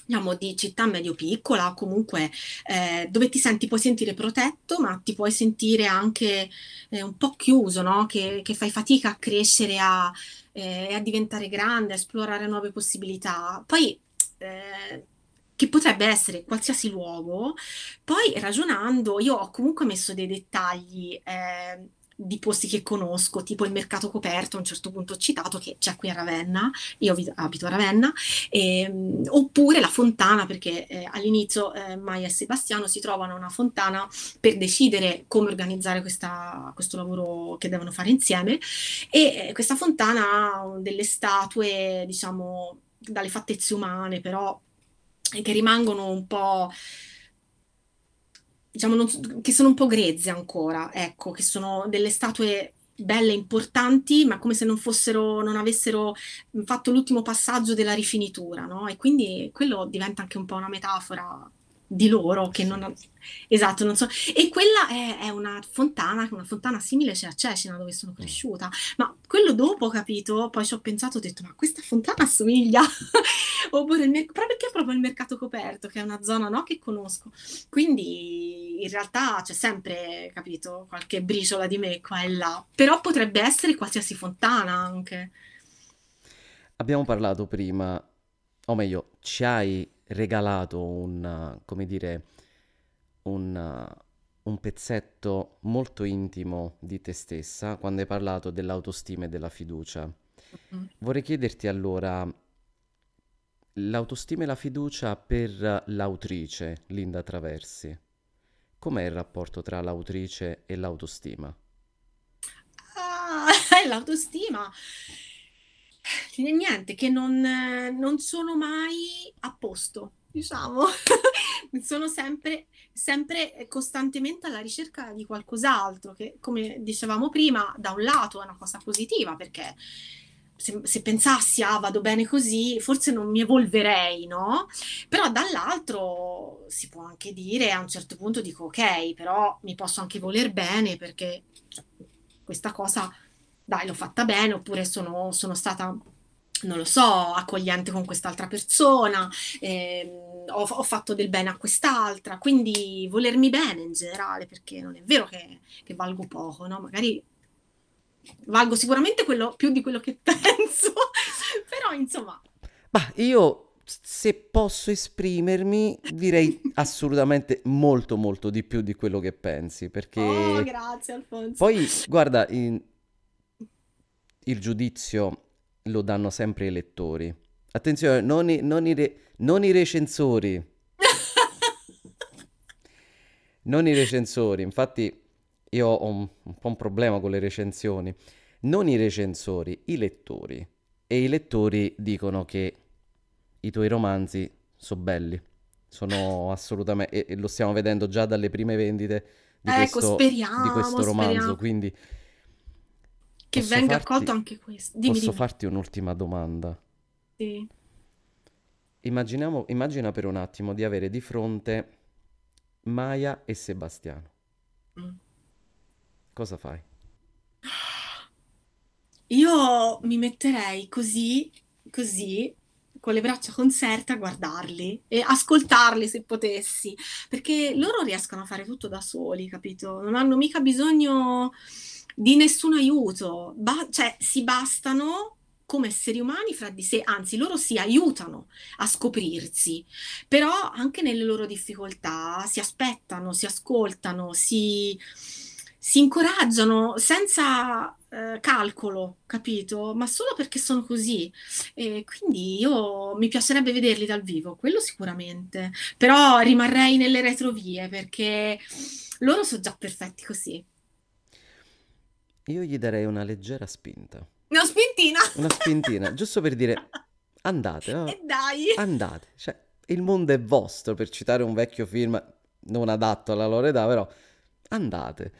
diciamo, di città medio piccola o comunque eh, dove ti senti, puoi sentire protetto, ma ti puoi sentire anche eh, un po' chiuso, no? che, che, fai fatica a crescere, a, eh, a, diventare grande, a esplorare nuove possibilità. Poi, eh, che potrebbe essere qualsiasi luogo, poi ragionando, io ho comunque messo dei dettagli eh, di posti che conosco, tipo il mercato coperto, a un certo punto citato, che c'è qui a Ravenna, io abito a Ravenna, e, ehm, oppure la fontana, perché eh, all'inizio eh, Maia e Sebastiano si trovano a una fontana per decidere come organizzare questa, questo lavoro che devono fare insieme e eh, questa fontana ha delle statue, diciamo, dalle fattezze umane, però eh, che rimangono un po' diciamo, non, che sono un po' grezze ancora, ecco, che sono delle statue belle, importanti, ma come se non fossero, non avessero fatto l'ultimo passaggio della rifinitura, no? E quindi quello diventa anche un po' una metafora di loro che non esatto non so e quella è, è una fontana una fontana simile c'è cioè a Cecina dove sono mm. cresciuta ma quello dopo ho capito poi ci ho pensato ho detto ma questa fontana assomiglia oppure il mer- perché è proprio il mercato coperto, che è una zona no, che conosco. Quindi in realtà c'è sempre, capito, qualche briciola di me qua e là, però potrebbe essere qualsiasi fontana anche. Abbiamo parlato prima, o meglio, ci hai regalato un, come dire, un, un pezzetto molto intimo di te stessa quando hai parlato dell'autostima e della fiducia. Mm-hmm. Vorrei chiederti allora L'autostima e la fiducia per l'autrice Linda Traversi. Com'è il rapporto tra l'autrice e l'autostima? Ah, l'autostima. Cioè, niente, che non, non sono mai a posto, diciamo. sono sempre, sempre costantemente alla ricerca di qualcos'altro, che come dicevamo prima, da un lato è una cosa positiva perché se, se, pensassi, ah, vado bene così, forse non mi evolverei, no? Però dall'altro si può anche dire, a un certo punto dico, ok, però mi posso anche voler bene perché cioè, questa cosa, dai, l'ho fatta bene, oppure sono, sono stata non lo so, accogliente con quest'altra persona, ehm, ho, ho, fatto del bene a quest'altra, quindi volermi bene in generale, perché non è vero che, che valgo poco, no? Magari valgo sicuramente quello, più di quello che penso, però insomma... Ma io se posso esprimermi, direi assolutamente molto molto di più di quello che pensi, perché... Oh, grazie Alfonso. Poi, guarda, in... il giudizio lo danno sempre i lettori. Attenzione, non i, non i, re... non i recensori. non i recensori, infatti io ho un, un po' un problema con le recensioni. Non i recensori, i lettori. E i lettori dicono che i tuoi romanzi sono belli. Sono assolutamente... E, e, lo stiamo vedendo già dalle prime vendite di, eh, ecco, questo, speriamo, di questo romanzo. Speriamo. Quindi... Che venga accolto anche questo. Dimmi, posso dimmi. farti un'ultima domanda? Sì. Immaginiamo, immagina per un attimo di avere di fronte Maya e Sebastiano. Mm cosa fai? Io mi metterei così, così, con le braccia concerte a guardarli e ascoltarli se potessi, perché loro riescono a fare tutto da soli, capito? Non hanno mica bisogno di nessun aiuto, ba- cioè si bastano come esseri umani fra di sé, anzi loro si aiutano a scoprirsi, però anche nelle loro difficoltà si aspettano, si ascoltano, si si incoraggiano senza eh, calcolo, capito? Ma solo perché sono così. E quindi io mi piacerebbe vederli dal vivo, quello sicuramente. Però rimarrei nelle retrovie perché loro sono già perfetti così. Io gli darei una leggera spinta. Una spintina? Una spintina, giusto per dire andate. No? Oh. E dai! Andate. Cioè, il mondo è vostro, per citare un vecchio film non adatto alla loro età, però andate.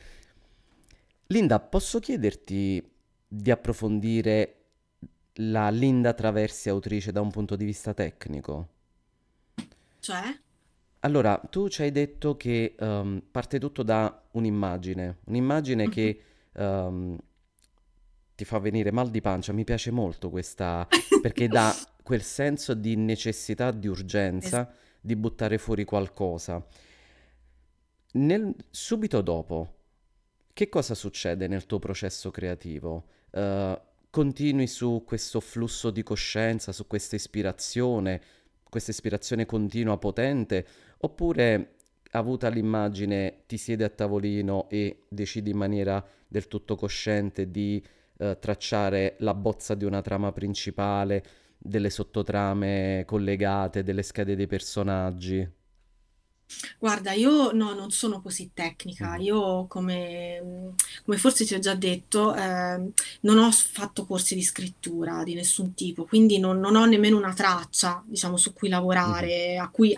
Linda, posso chiederti di approfondire la Linda Traversi autrice da un punto di vista tecnico? Cioè? Allora, tu ci hai detto che ehm, parte tutto da un'immagine, un'immagine che mhm. ehm, ti fa venire mal di pancia, mi piace molto questa, perché dà quel senso di necessità, di urgenza, di buttare fuori qualcosa. Nel, subito dopo, che cosa succede nel tuo processo creativo? Uh, continui su questo flusso di coscienza, su questa ispirazione, questa ispirazione continua, potente, oppure avuta l'immagine ti siedi a tavolino e decidi in maniera del tutto cosciente di eh, tracciare la bozza di una trama principale, delle sottotrame collegate, delle schede dei personaggi? Guarda, io no, non sono così tecnica. Mm. Io, come, mm, come forse ti ho già detto, ehm, non ho fatto corsi di scrittura di nessun tipo, quindi non non ho nemmeno una traccia, diciamo, su cui lavorare, mm-hmm. a cui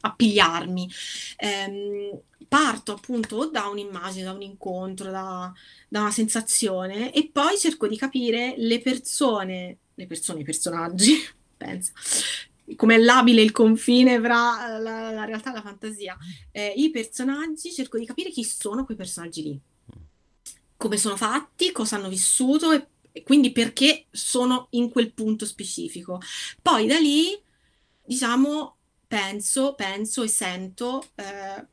appigliarmi. Ehm, parto appunto o da un'immagine, da un incontro, da da una sensazione e poi cerco di capire le persone le persone, i personaggi, pensa come è labile il confine tra eh, la, la realtà e la fantasia. Eh, I personaggi, cerco di capire chi sono quei personaggi lì, come sono fatti, cosa hanno vissuto e, e quindi perché sono in quel punto specifico. Poi da lì, diciamo, penso, penso e sento eh,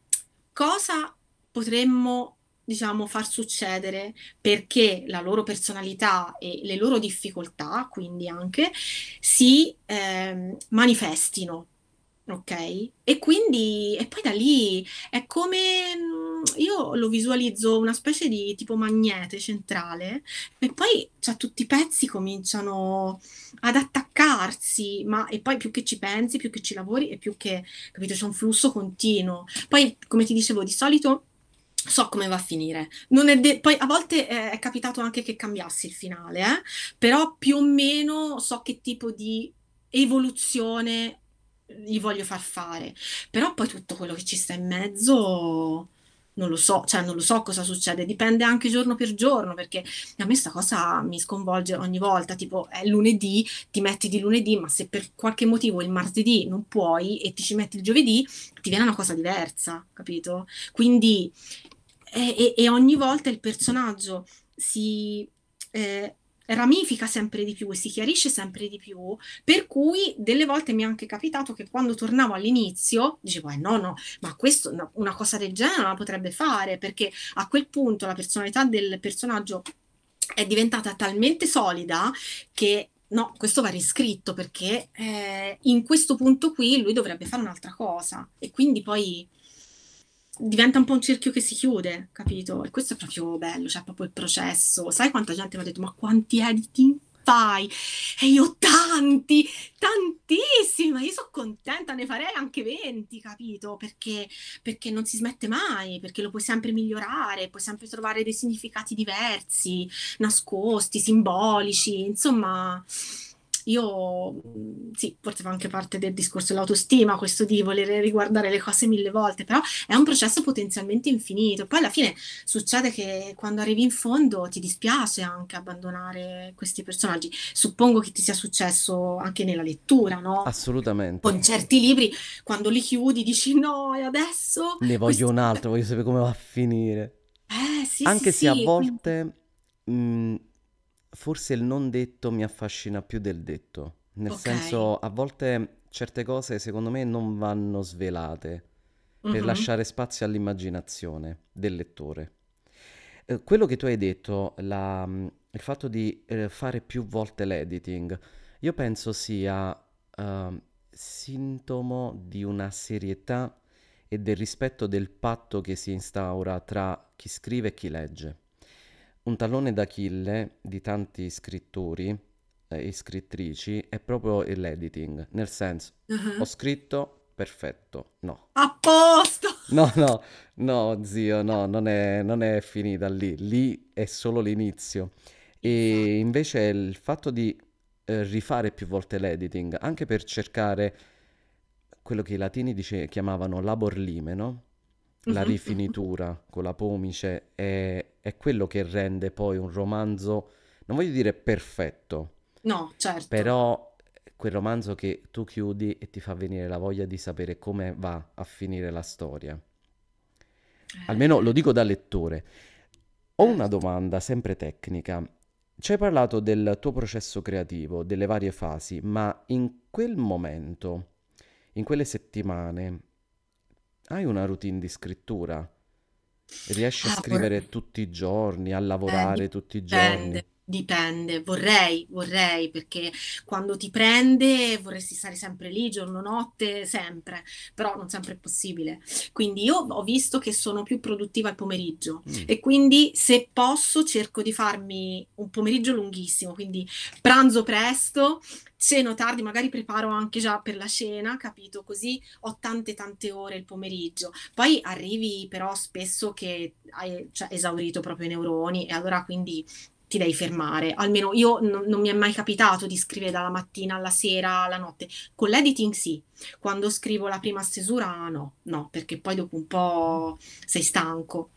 cosa potremmo diciamo, far succedere perché la loro personalità e le loro difficoltà, quindi anche, si eh, manifestino. Ok? E quindi, e poi da lì è come mm, io lo visualizzo una specie di tipo magnete centrale e poi cioè, tutti i pezzi cominciano ad attaccarsi, ma e poi più che ci pensi, più che ci lavori e più che, capito, c'è un flusso continuo. Poi, come ti dicevo, di solito so come va a finire. De- poi a volte eh, è capitato anche che cambiassi il finale, eh? però più o meno so che tipo di evoluzione gli voglio far fare. Però poi tutto quello che ci sta in mezzo non lo so, cioè non lo so cosa succede, dipende anche giorno per giorno, perché a me questa cosa mi sconvolge ogni volta, tipo è lunedì, ti metti di lunedì, ma se per qualche motivo il martedì non puoi e ti ci metti il giovedì, ti viene una cosa diversa, capito? Quindi, e, eh, e, e ogni volta il personaggio si... Eh, ramifica sempre di più e si chiarisce sempre di più, per cui delle volte mi è anche capitato che quando tornavo all'inizio dicevo eh no no, ma questo no, una cosa del genere non la potrebbe fare perché a quel punto la personalità del personaggio è diventata talmente solida che no, questo va riscritto perché eh, in questo punto qui lui dovrebbe fare un'altra cosa e quindi poi diventa un po' un cerchio che si chiude, capito? E questo è proprio bello, cioè proprio il processo. Sai quanta gente mi ha detto, ma quanti editing fai? E io tanti, tantissimi, ma io sono contenta, ne farei anche 20, capito? Perché, perché non si smette mai, perché lo puoi sempre migliorare, puoi sempre trovare dei significati diversi, nascosti, simbolici, insomma io sì, forse fa anche parte del discorso dell'autostima, questo di volere riguardare le cose mille volte, però è un processo potenzialmente infinito. Poi alla fine succede che quando arrivi in fondo ti dispiace anche abbandonare questi personaggi. Suppongo che ti sia successo anche nella lettura, no? Assolutamente. Con certi libri, quando li chiudi, dici no, e adesso... Ne voglio questo... un altro, voglio sapere come va a finire. Eh, sì, anche sì, se sì. a volte... Mh Forse il non detto mi affascina più del detto, nel Ok. senso a volte certe cose secondo me non vanno svelate per mm-hmm. lasciare spazio all'immaginazione del lettore. Eh, quello che tu hai detto, la- mm, il fatto di eh, fare più volte l'editing, io penso sia ehm, sintomo di una serietà e del rispetto del patto che si instaura tra chi scrive e chi legge. Un tallone d'Achille di tanti scrittori eh, e scrittrici è proprio l'editing, nel senso, uh-huh. ho scritto perfetto, no. A posto! No, no, no, zio, no, non è, non è finita lì, lì è solo l'inizio. E invece il fatto di eh, rifare più volte l'editing, anche per cercare quello che i latini dice, chiamavano labor lime, no? la mhm. rifinitura con la pomice è, è quello che rende poi un romanzo, non voglio dire perfetto, No, certo. però quel romanzo che tu chiudi e ti fa venire la voglia di sapere come va a finire la storia. Eh. Almeno lo dico da lettore. Ho una domanda sempre tecnica. Ci hai parlato del tuo processo creativo, delle varie fasi, ma in quel momento, in quelle settimane, hai una routine di scrittura? Riesci a ah, scrivere por- tutti i giorni, a eh, lavorare eh, tutti i giorni? Dipende, vorrei, vorrei, perché quando ti prende vorresti stare sempre lì, giorno, notte, sempre, però non sempre è possibile. Quindi io ho visto che sono più produttiva al pomeriggio mm. e quindi se posso cerco di farmi un pomeriggio lunghissimo, quindi pranzo presto, ceno tardi, magari preparo anche già per la cena, capito? Così ho tante tante ore il pomeriggio. Poi arrivi però spesso che hai cioè, esaurito proprio i neuroni e allora quindi ti devi fermare. Almeno io n- non mi è mai capitato di scrivere dalla mattina alla sera, alla notte. Con l'editing sì, quando scrivo la prima stesura no, no, perché poi dopo un po' sei stanco.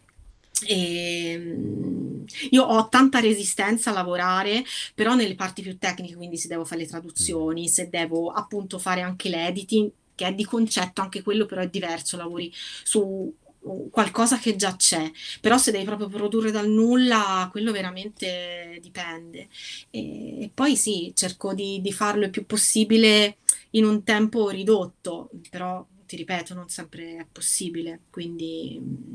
E ehm, io ho tanta resistenza a lavorare, però nelle parti più tecniche, quindi se devo fare le traduzioni, se devo appunto fare anche l'editing, che è di concetto anche quello, però è diverso, lavori su qualcosa che già c'è, però se devi proprio produrre dal nulla, quello veramente dipende. E, e poi sì, cerco di, di, farlo il più possibile in un tempo ridotto, però ti ripeto, non sempre è possibile, quindi mm,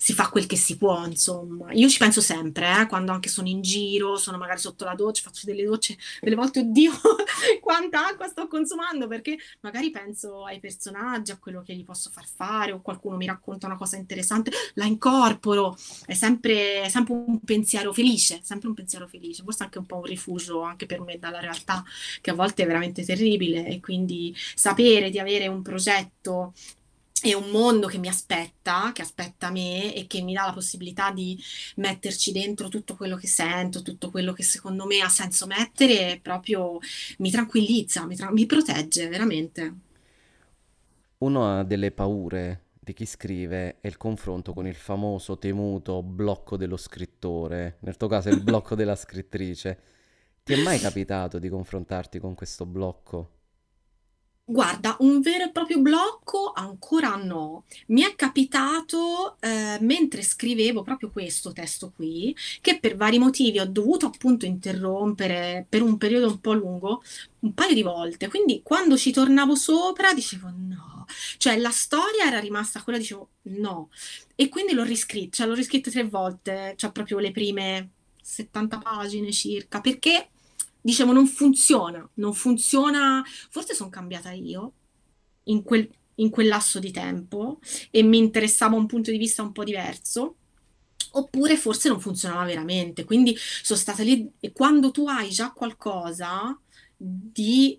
si fa quel che si può, insomma. Io ci penso sempre, eh, quando anche sono in giro, sono magari sotto la doccia, faccio delle docce, delle volte, oddio, quanta acqua sto consumando, perché magari penso ai personaggi, a quello che gli posso far fare, o qualcuno mi racconta una cosa interessante, la incorporo, è sempre, è sempre un pensiero felice, sempre un pensiero felice, forse anche un po' un rifugio anche per me dalla realtà, che a volte è veramente terribile, e quindi sapere di avere un progetto è un mondo che mi aspetta, che aspetta me e che mi dà la possibilità di metterci dentro tutto quello che sento, tutto quello che secondo me ha senso mettere, proprio mi tranquillizza, mi, tra- mi protegge veramente. Una delle paure di chi scrive è il confronto con il famoso temuto blocco dello scrittore, nel tuo caso il blocco della scrittrice. Ti è mai capitato di confrontarti con questo blocco? Guarda, un vero e proprio blocco ancora no. Mi è capitato, ehm, mentre scrivevo proprio questo testo qui, che per vari motivi ho dovuto appunto interrompere per un periodo un po' lungo, un paio di volte. Quindi quando ci tornavo sopra dicevo no. Cioè la storia era rimasta quella, dicevo no. E quindi l'ho riscritta, cioè l'ho riscritta tre volte, cioè proprio le prime 70 pagine circa, perché diciamo, non funziona, non funziona. Forse sono cambiata io in quel, in quel lasso di tempo e mi interessava un punto di vista un po' diverso oppure forse non funzionava veramente. Quindi sono stata lì e quando tu hai già qualcosa di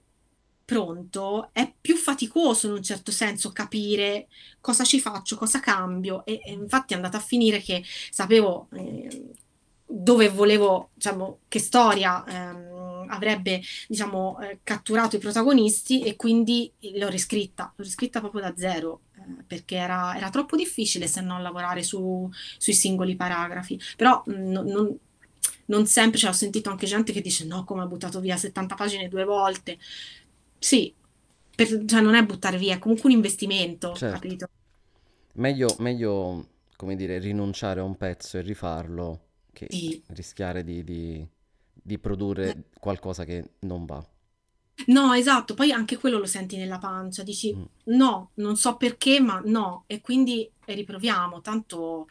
pronto è più faticoso in un certo senso capire cosa ci faccio, cosa cambio e, e infatti è andata a finire che sapevo eh, dove volevo, diciamo, che storia ehm, avrebbe diciamo, eh, catturato i protagonisti e quindi l'ho riscritta, l'ho riscritta proprio da zero eh, perché era, era, troppo difficile se non lavorare su, sui singoli paragrafi, però mm, no, non, non, sempre, cioè, ho sentito anche gente che dice no come ha buttato via 70 pagine due volte, sì, per, cioè, non è buttare via, è comunque un investimento, certo. capito? Meglio, meglio, come dire, rinunciare a un pezzo e rifarlo che sì. rischiare di... di di produrre eh. qualcosa che non va. No, esatto, poi anche quello lo senti nella pancia, dici mm. no, non so perché, ma no, e quindi eh, riproviamo, tanto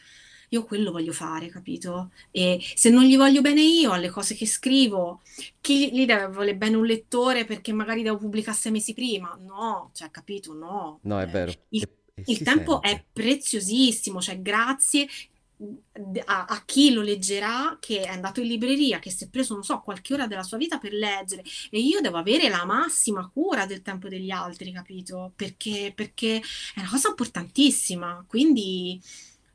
io quello voglio fare, capito? E se non gli voglio bene io alle cose che scrivo, chi gli deve voler bene un lettore perché magari devo pubblicare sei mesi prima? No, cioè, capito? No. No, è eh, vero. Il, il tempo sente. è preziosissimo, cioè grazie a, a, chi lo leggerà che è andato in libreria, che si è preso, non so, qualche ora della sua vita per leggere e io devo avere la massima cura del tempo degli altri, capito? Perché, perché è una cosa importantissima, quindi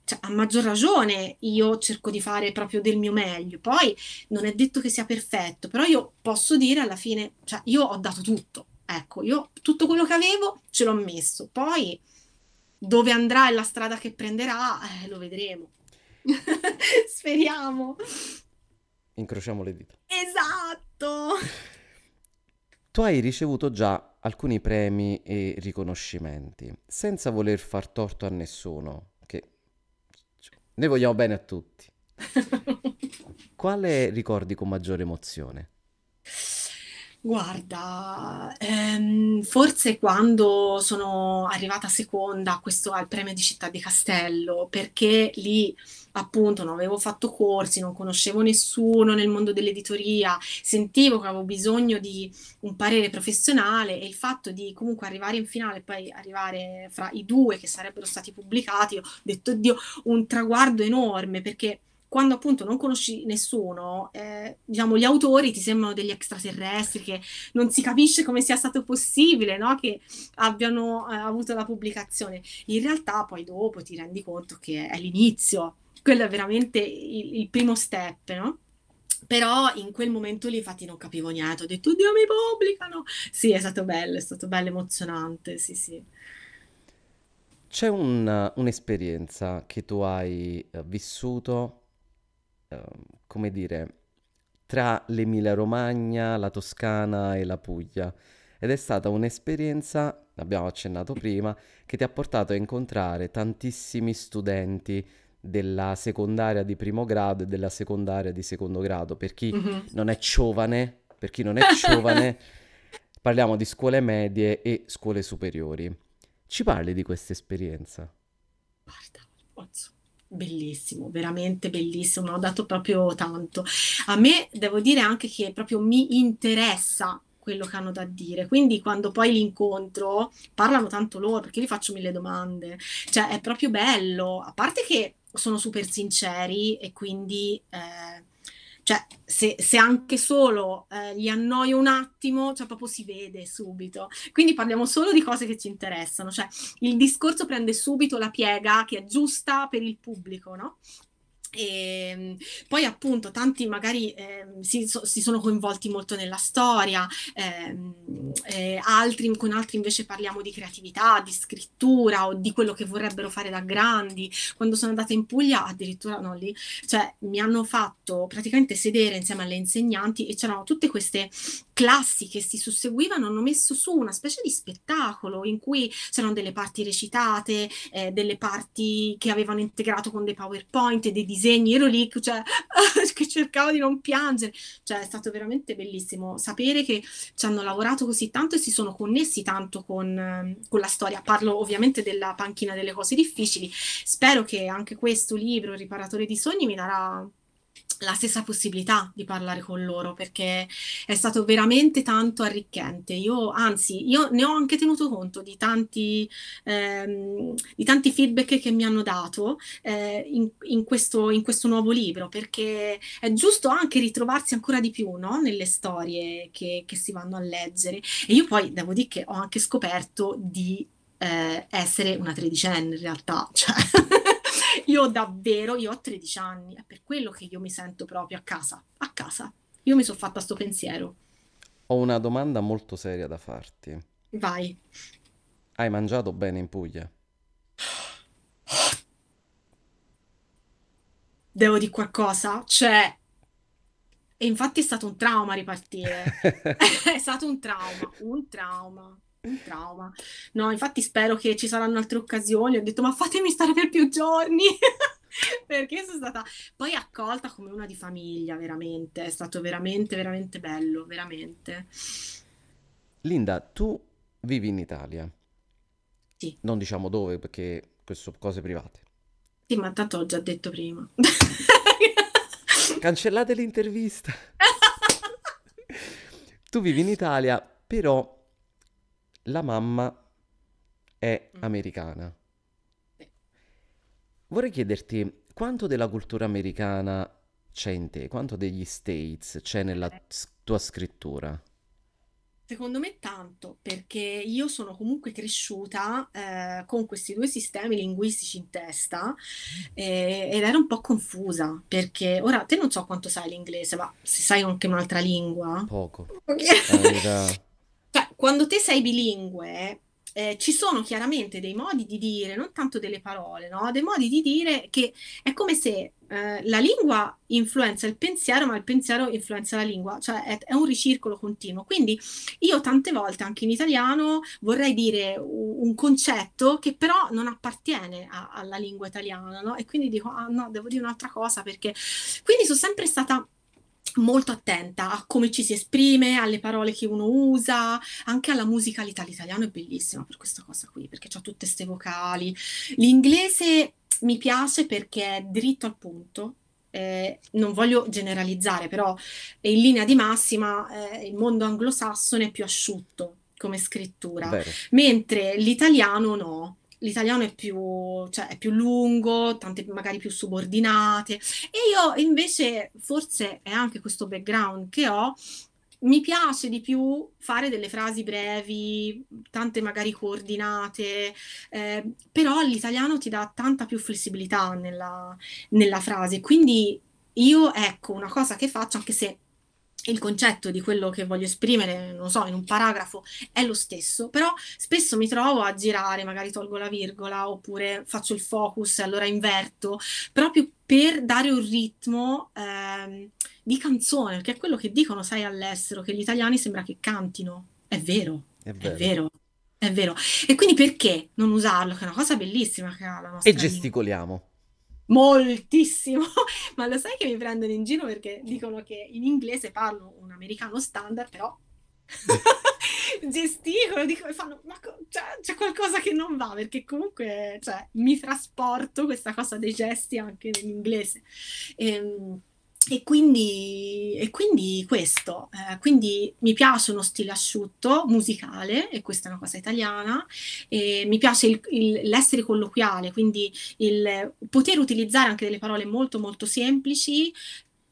cioè, a maggior ragione io cerco di fare proprio del mio meglio, poi non è detto che sia perfetto, però io posso dire alla fine, cioè io ho dato tutto, ecco, io tutto quello che avevo ce l'ho messo, poi dove andrà e la strada che prenderà eh, lo vedremo. Speriamo. Incrociamo le dita. Esatto. Tu hai ricevuto già alcuni premi e riconoscimenti, senza voler far torto a nessuno, che noi vogliamo bene a tutti. Quale ricordi con maggiore emozione? Guarda, ehm, forse quando sono arrivata seconda questo, al premio di Città di Castello, perché lì appunto non avevo fatto corsi, non conoscevo nessuno nel mondo dell'editoria, sentivo che avevo bisogno di un parere professionale e il fatto di comunque arrivare in finale e poi arrivare fra i due che sarebbero stati pubblicati, ho detto oddio, un traguardo enorme perché quando appunto non conosci nessuno, eh, diciamo, gli autori ti sembrano degli extraterrestri che non si capisce come sia stato possibile no? che abbiano eh, avuto la pubblicazione. In realtà poi dopo ti rendi conto che è l'inizio, quello è veramente il, il primo step, no? Però in quel momento lì infatti non capivo niente, ho detto Dio mi pubblicano. Sì, è stato bello, è stato bello, emozionante, sì, sì. C'è un, un'esperienza che tu hai eh, vissuto, eh, come dire, tra l'Emilia Romagna, la Toscana e la Puglia ed è stata un'esperienza, l'abbiamo accennato prima, che ti ha portato a incontrare tantissimi studenti della secondaria di primo grado e della secondaria di secondo grado. Per chi mm-hmm. non è giovane, per chi non è giovane, parliamo di scuole medie e scuole superiori. Ci parli di questa esperienza? Guarda, pozzo bellissimo, veramente bellissimo, ho dato proprio tanto. A me devo dire anche che proprio mi interessa quello che hanno da dire, quindi quando poi li incontro parlano tanto loro perché gli faccio mille domande, cioè è proprio bello, a parte che sono super sinceri e quindi... Eh, cioè, se, se, anche solo eh, li annoio un attimo, cioè proprio si vede subito. Quindi parliamo solo di cose che ci interessano, cioè il discorso prende subito la piega che è giusta per il pubblico, no? E ehm, poi appunto tanti magari eh, si, so, si, sono coinvolti molto nella storia, ehm, eh, altri, con altri invece parliamo di creatività, di scrittura o di quello che vorrebbero fare da grandi. Quando sono andata in Puglia addirittura no, lì, cioè, mi hanno fatto praticamente sedere insieme alle insegnanti e c'erano tutte queste classi che si susseguivano hanno messo su una specie di spettacolo in cui c'erano delle parti recitate, eh, delle parti che avevano integrato con dei PowerPoint dei disegni, ero lì cioè, che cercavo di non piangere, cioè è stato veramente bellissimo sapere che ci hanno lavorato così tanto e si sono connessi tanto con, ehm, con la storia, parlo ovviamente della panchina delle cose difficili, spero che anche questo libro, Riparatore di sogni, mi darà la stessa possibilità di parlare con loro perché è stato veramente tanto arricchente. Io, anzi, io ne ho anche tenuto conto di tanti, ehm, di tanti feedback che mi hanno dato eh, in, in, questo, in, questo, nuovo libro perché è giusto anche ritrovarsi ancora di più no? nelle storie che, che si vanno a leggere. E io poi devo dire che ho anche scoperto di eh, essere una tredicenne in realtà. Cioè io davvero, io ho 13 anni, è per quello che io mi sento proprio a casa, a casa. Io mi sono fatta sto pensiero. Ho una domanda molto seria da farti. Vai. Hai mangiato bene in Puglia? Devo dire qualcosa? Cioè, e infatti è stato un trauma ripartire. è stato un trauma, un trauma un trauma. No, infatti spero che ci saranno altre occasioni. Ho detto, ma fatemi stare per più giorni. Perché sono stata poi accolta come una di famiglia, veramente. È stato veramente, veramente bello, veramente. Linda, tu vivi in Italia. Sì. Non diciamo dove, perché queste sono cose private. Sì, ma tanto ho già detto prima. Cancellate l'intervista. tu vivi in Italia, però la mamma è mm. americana. Vorrei chiederti quanto della cultura americana c'è in te, quanto degli States c'è nella eh. tua scrittura? Secondo me tanto, perché io sono comunque cresciuta eh, con questi due sistemi linguistici in testa eh, ed ero un po' confusa, perché ora te non so quanto sai l'inglese, ma se sai anche un'altra lingua, Poco. Ok. La quando te sei bilingue, eh, ci sono chiaramente dei modi di dire, non tanto delle parole, no? dei modi di dire che è come se eh, la lingua influenza il pensiero, ma il pensiero influenza la lingua, cioè è, è, un ricircolo continuo. Quindi io tante volte, anche in italiano, vorrei dire un concetto che però non appartiene a, alla lingua italiana, no? e quindi dico, ah no, devo dire un'altra cosa perché... Quindi sono sempre stata molto attenta a come ci si esprime, alle parole che uno usa, anche alla musicalità. L'italiano è bellissima per questa cosa qui, perché ha tutte queste vocali. L'inglese mi piace perché è dritto al punto. Eh, non voglio generalizzare, però in linea di massima eh, il mondo anglosassone è più asciutto come scrittura, Bene. mentre l'italiano no l'italiano è più, cioè, è più lungo, tante magari più subordinate. E io invece, forse è anche questo background che ho, mi piace di più fare delle frasi brevi, tante magari coordinate, eh, però l'italiano ti dà tanta più flessibilità nella, nella frase. Quindi io, ecco, una cosa che faccio, anche se il concetto di quello che voglio esprimere, non so, in un paragrafo è lo stesso, però spesso mi trovo a girare, magari tolgo la virgola oppure faccio il focus e allora inverto, proprio per dare un ritmo ehm, di canzone, perché è quello che dicono, sai, all'estero, che gli italiani sembra che cantino. È vero, è vero. È vero. È vero. E quindi perché non usarlo? Che è una cosa bellissima che ha la nostra. E gesticoliamo. Lingua moltissimo, ma lo sai che mi prendono in giro perché dicono che in inglese parlo un americano standard, però gesticolo, dico, fanno, ma c'è, cioè, c'è, qualcosa che non va, perché comunque cioè, mi trasporto questa cosa dei gesti anche nell'inglese. inglese. Ehm, e, e quindi, e quindi, questo, eh, quindi mi piace uno stile asciutto, musicale, e questa è una cosa italiana, e mi piace il, il, l'essere colloquiale, quindi il poter utilizzare anche delle parole molto molto semplici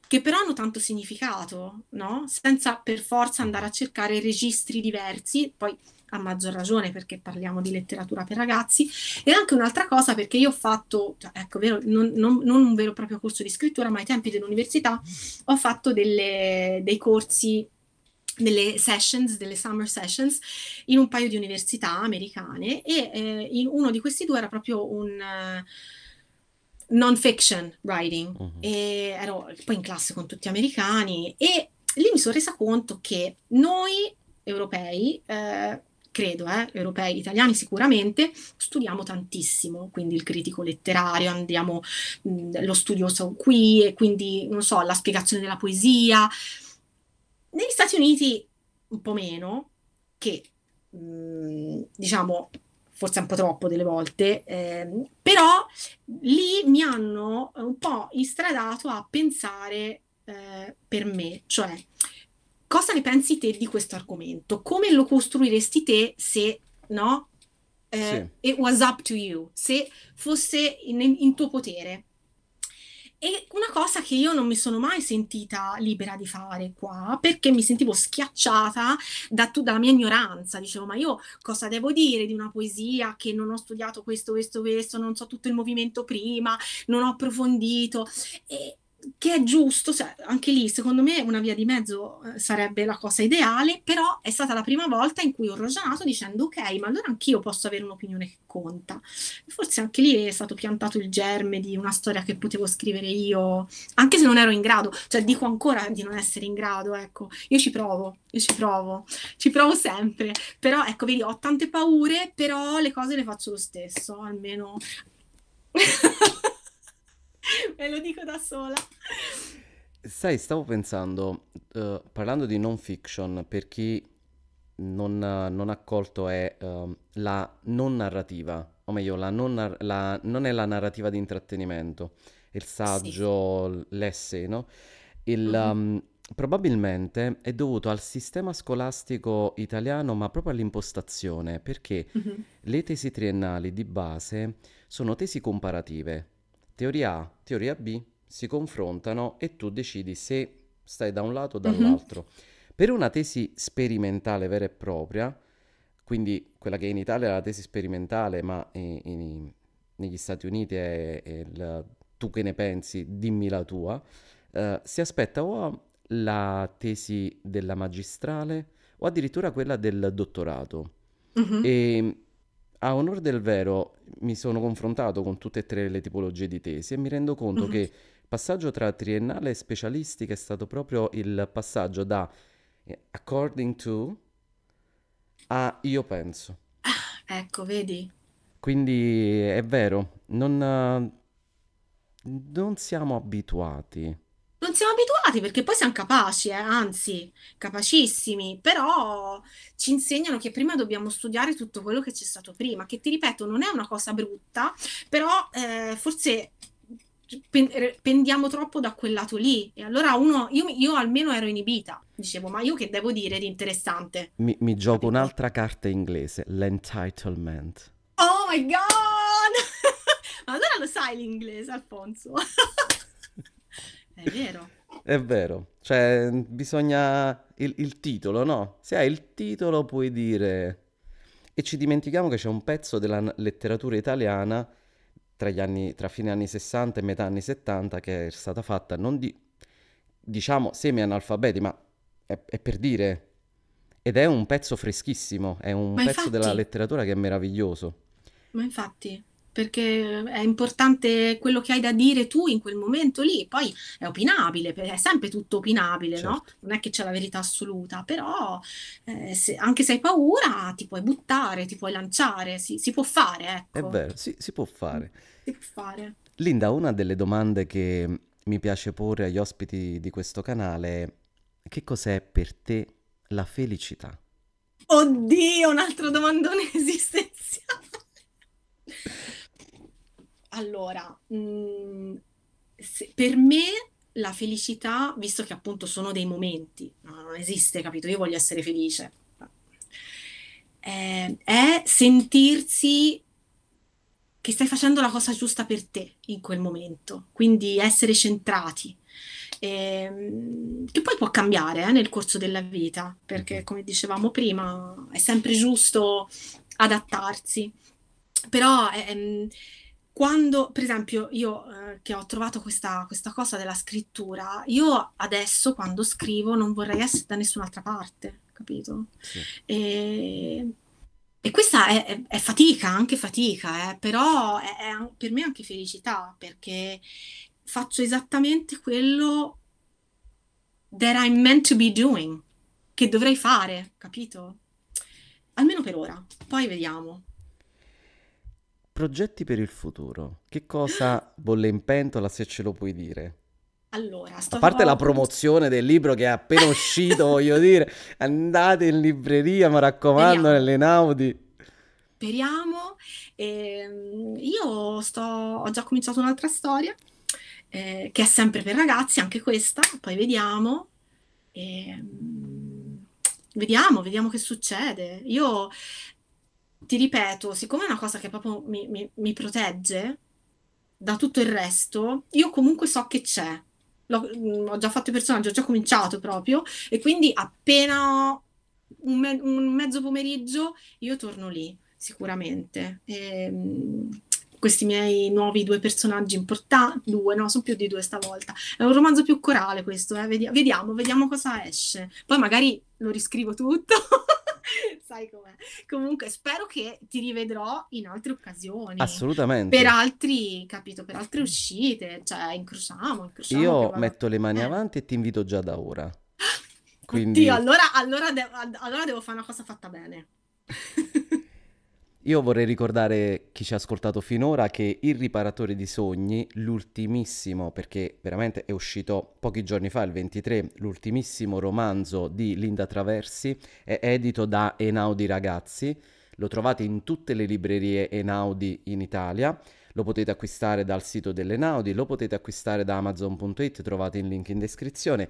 che però hanno tanto significato, no? Senza per forza andare a cercare registri diversi, poi a maggior ragione perché parliamo di letteratura per ragazzi, e anche un'altra cosa perché io ho fatto, cioè, ecco, vero, non, non, non, un vero e proprio corso di scrittura, ma ai tempi dell'università ho fatto delle, dei corsi delle sessions, delle summer sessions, in un paio di università americane e eh, in uno di questi due era proprio un uh, eh, non fiction writing uh-huh. e ero poi in classe con tutti americani e lì mi sono resa conto che noi europei eh, credo, eh, europei, italiani sicuramente, studiamo tantissimo, quindi il critico letterario, andiamo mh, lo studioso qui e quindi, non so, la spiegazione della poesia. Negli Stati Uniti un po' meno, che mh, diciamo forse un po' troppo delle volte, ehm, però lì mi hanno un po' istradato a pensare eh, per me, cioè cosa ne pensi te di questo argomento? Come lo costruiresti te se no? Eh, sì. It was up to you, se fosse in, in tuo potere. E una cosa che io non mi sono mai sentita libera di fare qua, perché mi sentivo schiacciata da tu, dalla mia ignoranza. Dicevo, ma io cosa devo dire di una poesia che non ho studiato questo, questo, questo, non so tutto il movimento prima, non ho approfondito. E, che è giusto, cioè, anche lì secondo me una via di mezzo eh, sarebbe la cosa ideale, però è stata la prima volta in cui ho ragionato dicendo ok, ma allora anch'io posso avere un'opinione che conta. forse anche lì è stato piantato il germe di una storia che potevo scrivere io, anche se non ero in grado, cioè dico ancora di non essere in grado, ecco, io ci provo, io ci provo, ci provo sempre, però ecco, vedi, ho tante paure, però le cose le faccio lo stesso, almeno... Me lo dico da sola. Sai, stavo pensando, eh, parlando di non fiction, per chi non, non ha colto è eh, la non narrativa, o meglio, la non, nar- la, non è la narrativa di intrattenimento, il saggio, sì. l'essay, no? Il, mm-hmm. um, probabilmente è dovuto al sistema scolastico italiano, ma proprio all'impostazione, perché mm-hmm. le tesi triennali di base sono tesi comparative, teoria A, teoria B si confrontano e tu decidi se stai da un lato o mhm. dall'altro. Mm-hmm. Per una tesi sperimentale vera e propria, quindi quella che in Italia è la tesi sperimentale, ma in, in, negli Stati Uniti è, è il, tu che ne pensi, dimmi la tua, eh, si aspetta o la tesi della magistrale o addirittura quella del dottorato. Mm-hmm. E a onor del vero mi sono confrontato con tutte e tre le tipologie di tesi e mi rendo conto mhm. che il passaggio tra triennale e specialistica è stato proprio il passaggio da eh, according to a io penso. Ah, ecco, vedi. Quindi è vero, non, eh, non siamo abituati non siamo abituati perché poi siamo capaci, eh, anzi, capacissimi, però ci insegnano che prima dobbiamo studiare tutto quello che c'è stato prima, che ti ripeto non è una cosa brutta, però eh, forse eh, pendiamo troppo da quel lato lì e allora uno io, io, almeno ero inibita dicevo ma io che devo dire di interessante mi, mi gioco un'altra carta inglese l'entitlement oh my god Ma allora lo sai l'inglese Alfonso È vero. È vero, cioè bisogna il, il, titolo, no? Se hai il titolo puoi dire... E ci dimentichiamo che c'è un pezzo della letteratura italiana tra, gli anni, tra fine anni 60 e metà anni 70 che è stata fatta, non di, diciamo, semi-analfabeti, ma è, è per dire... Ed è un pezzo freschissimo, è un ma pezzo infatti... della letteratura che è meraviglioso. Ma infatti, perché è importante quello che hai da dire tu in quel momento lì, poi è opinabile, è sempre tutto opinabile, certo. no? Non è che c'è la verità assoluta, però eh, se, anche se hai paura ti puoi buttare, ti puoi lanciare, si, si può fare, ecco. È vero, sì, si può fare. Mm, si può fare. Linda, una delle domande che mi piace porre agli ospiti di questo canale è che cos'è per te la felicità? Oddio, un altro domandone esistenziale. Allora, mh, mm, se, per me la felicità, visto che appunto sono dei momenti, no, non esiste, capito? Io voglio essere felice. Eh, è sentirsi che stai facendo la cosa giusta per te in quel momento, quindi essere centrati, eh, che poi può cambiare eh, nel corso della vita, perché mm-hmm. come dicevamo prima è sempre giusto adattarsi, però... Ehm, quando, per esempio, io eh, che ho trovato questa, questa, cosa della scrittura, io adesso quando scrivo non vorrei essere da nessun'altra parte, capito? Sì. E, e, questa è, è, è, fatica, anche fatica, eh, però è, è per me anche felicità, perché faccio esattamente quello that I'm meant to be doing, che dovrei fare, capito? Almeno per ora, poi vediamo. Progetti per il futuro. Che cosa bolle in pentola, se ce lo puoi dire? Allora, A parte la promozione del libro che è appena uscito, voglio dire, andate in libreria, mi raccomando, Speriamo. nelle Naudi. Speriamo. Ehm, io sto, ho già cominciato un'altra storia, eh, che è sempre per ragazzi, anche questa, poi vediamo. Ehm, vediamo, vediamo che succede. Io ti ripeto, siccome è una cosa che proprio mi, mi, mi protegge da tutto il resto, io comunque so che c'è. L'ho, mm, ho già fatto il personaggio, ho già cominciato proprio, e quindi appena ho un, me- un mezzo pomeriggio io torno lì, sicuramente. E, ehm, questi miei nuovi due personaggi importanti, due, no, sono più di due stavolta. È un romanzo più corale questo, eh? Vedi- vediamo, vediamo cosa esce. Poi magari lo riscrivo tutto. sai com'è. Comunque spero che ti rivedrò in altre occasioni. Assolutamente. Per altri, capito, per altre uscite, cioè incrociamo, incrociamo Io metto le mani eh. avanti e ti invito già da ora. Quindi... Oddio, allora, allora, de- allora devo fare una cosa fatta bene. Io vorrei ricordare chi ci ha ascoltato finora che Il riparatore di sogni, l'ultimissimo, perché veramente è uscito pochi giorni fa, il 23, l'ultimissimo romanzo di Linda Traversi, è edito da Enaudi Ragazzi, lo trovate in tutte le librerie Enaudi in Italia, lo potete acquistare dal sito dell'Enaudi, lo potete acquistare da amazon.it, trovate il link in descrizione.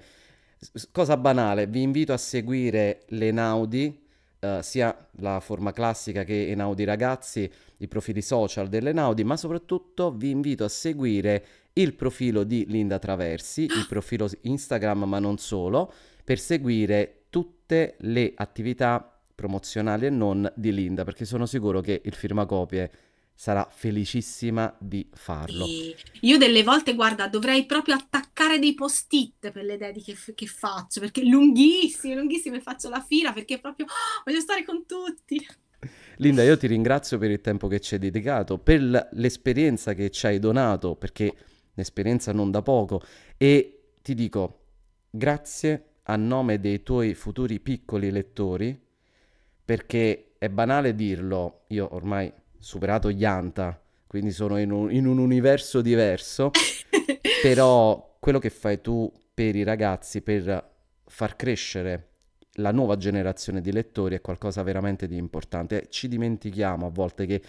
cosa banale, vi invito a seguire l'Enaudi eh, sia la forma classica che Enaudi Ragazzi, i profili social dell'Enaudi, ma soprattutto vi invito a seguire il profilo di Linda Traversi, il ah! profilo Instagram ma non solo, per seguire tutte le attività promozionali e non di Linda, perché sono sicuro che il firmacopie sarà felicissima di farlo. Sì. Io delle volte, guarda, dovrei proprio attaccare dei post-it per le dediche f- che faccio, perché lunghissime, lunghissime faccio la fila, perché proprio oh, voglio stare con tutti. Linda, io ti ringrazio per il tempo che ci hai dedicato, per l'esperienza che ci hai donato, perché un'esperienza non da poco, e ti dico grazie a nome dei tuoi futuri piccoli lettori, perché è banale dirlo, io ormai superato Yanta, quindi sono in un, in un universo diverso, però quello che fai tu per i ragazzi, per far crescere la nuova generazione di lettori è qualcosa veramente di importante. Ci dimentichiamo a volte che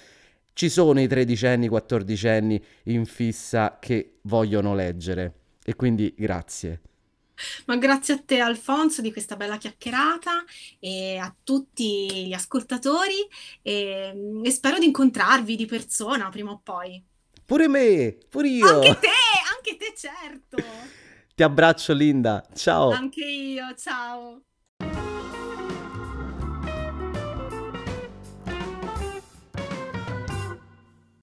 ci sono i tredicenni, quattordicenni in fissa che vogliono leggere e quindi grazie. Ma grazie a te Alfonso di questa bella chiacchierata e a tutti gli ascoltatori e, ehm, e spero di incontrarvi di persona prima o poi. Pure me, pure io. Anche te, anche te certo. Ti abbraccio Linda, ciao. Anche io, ciao.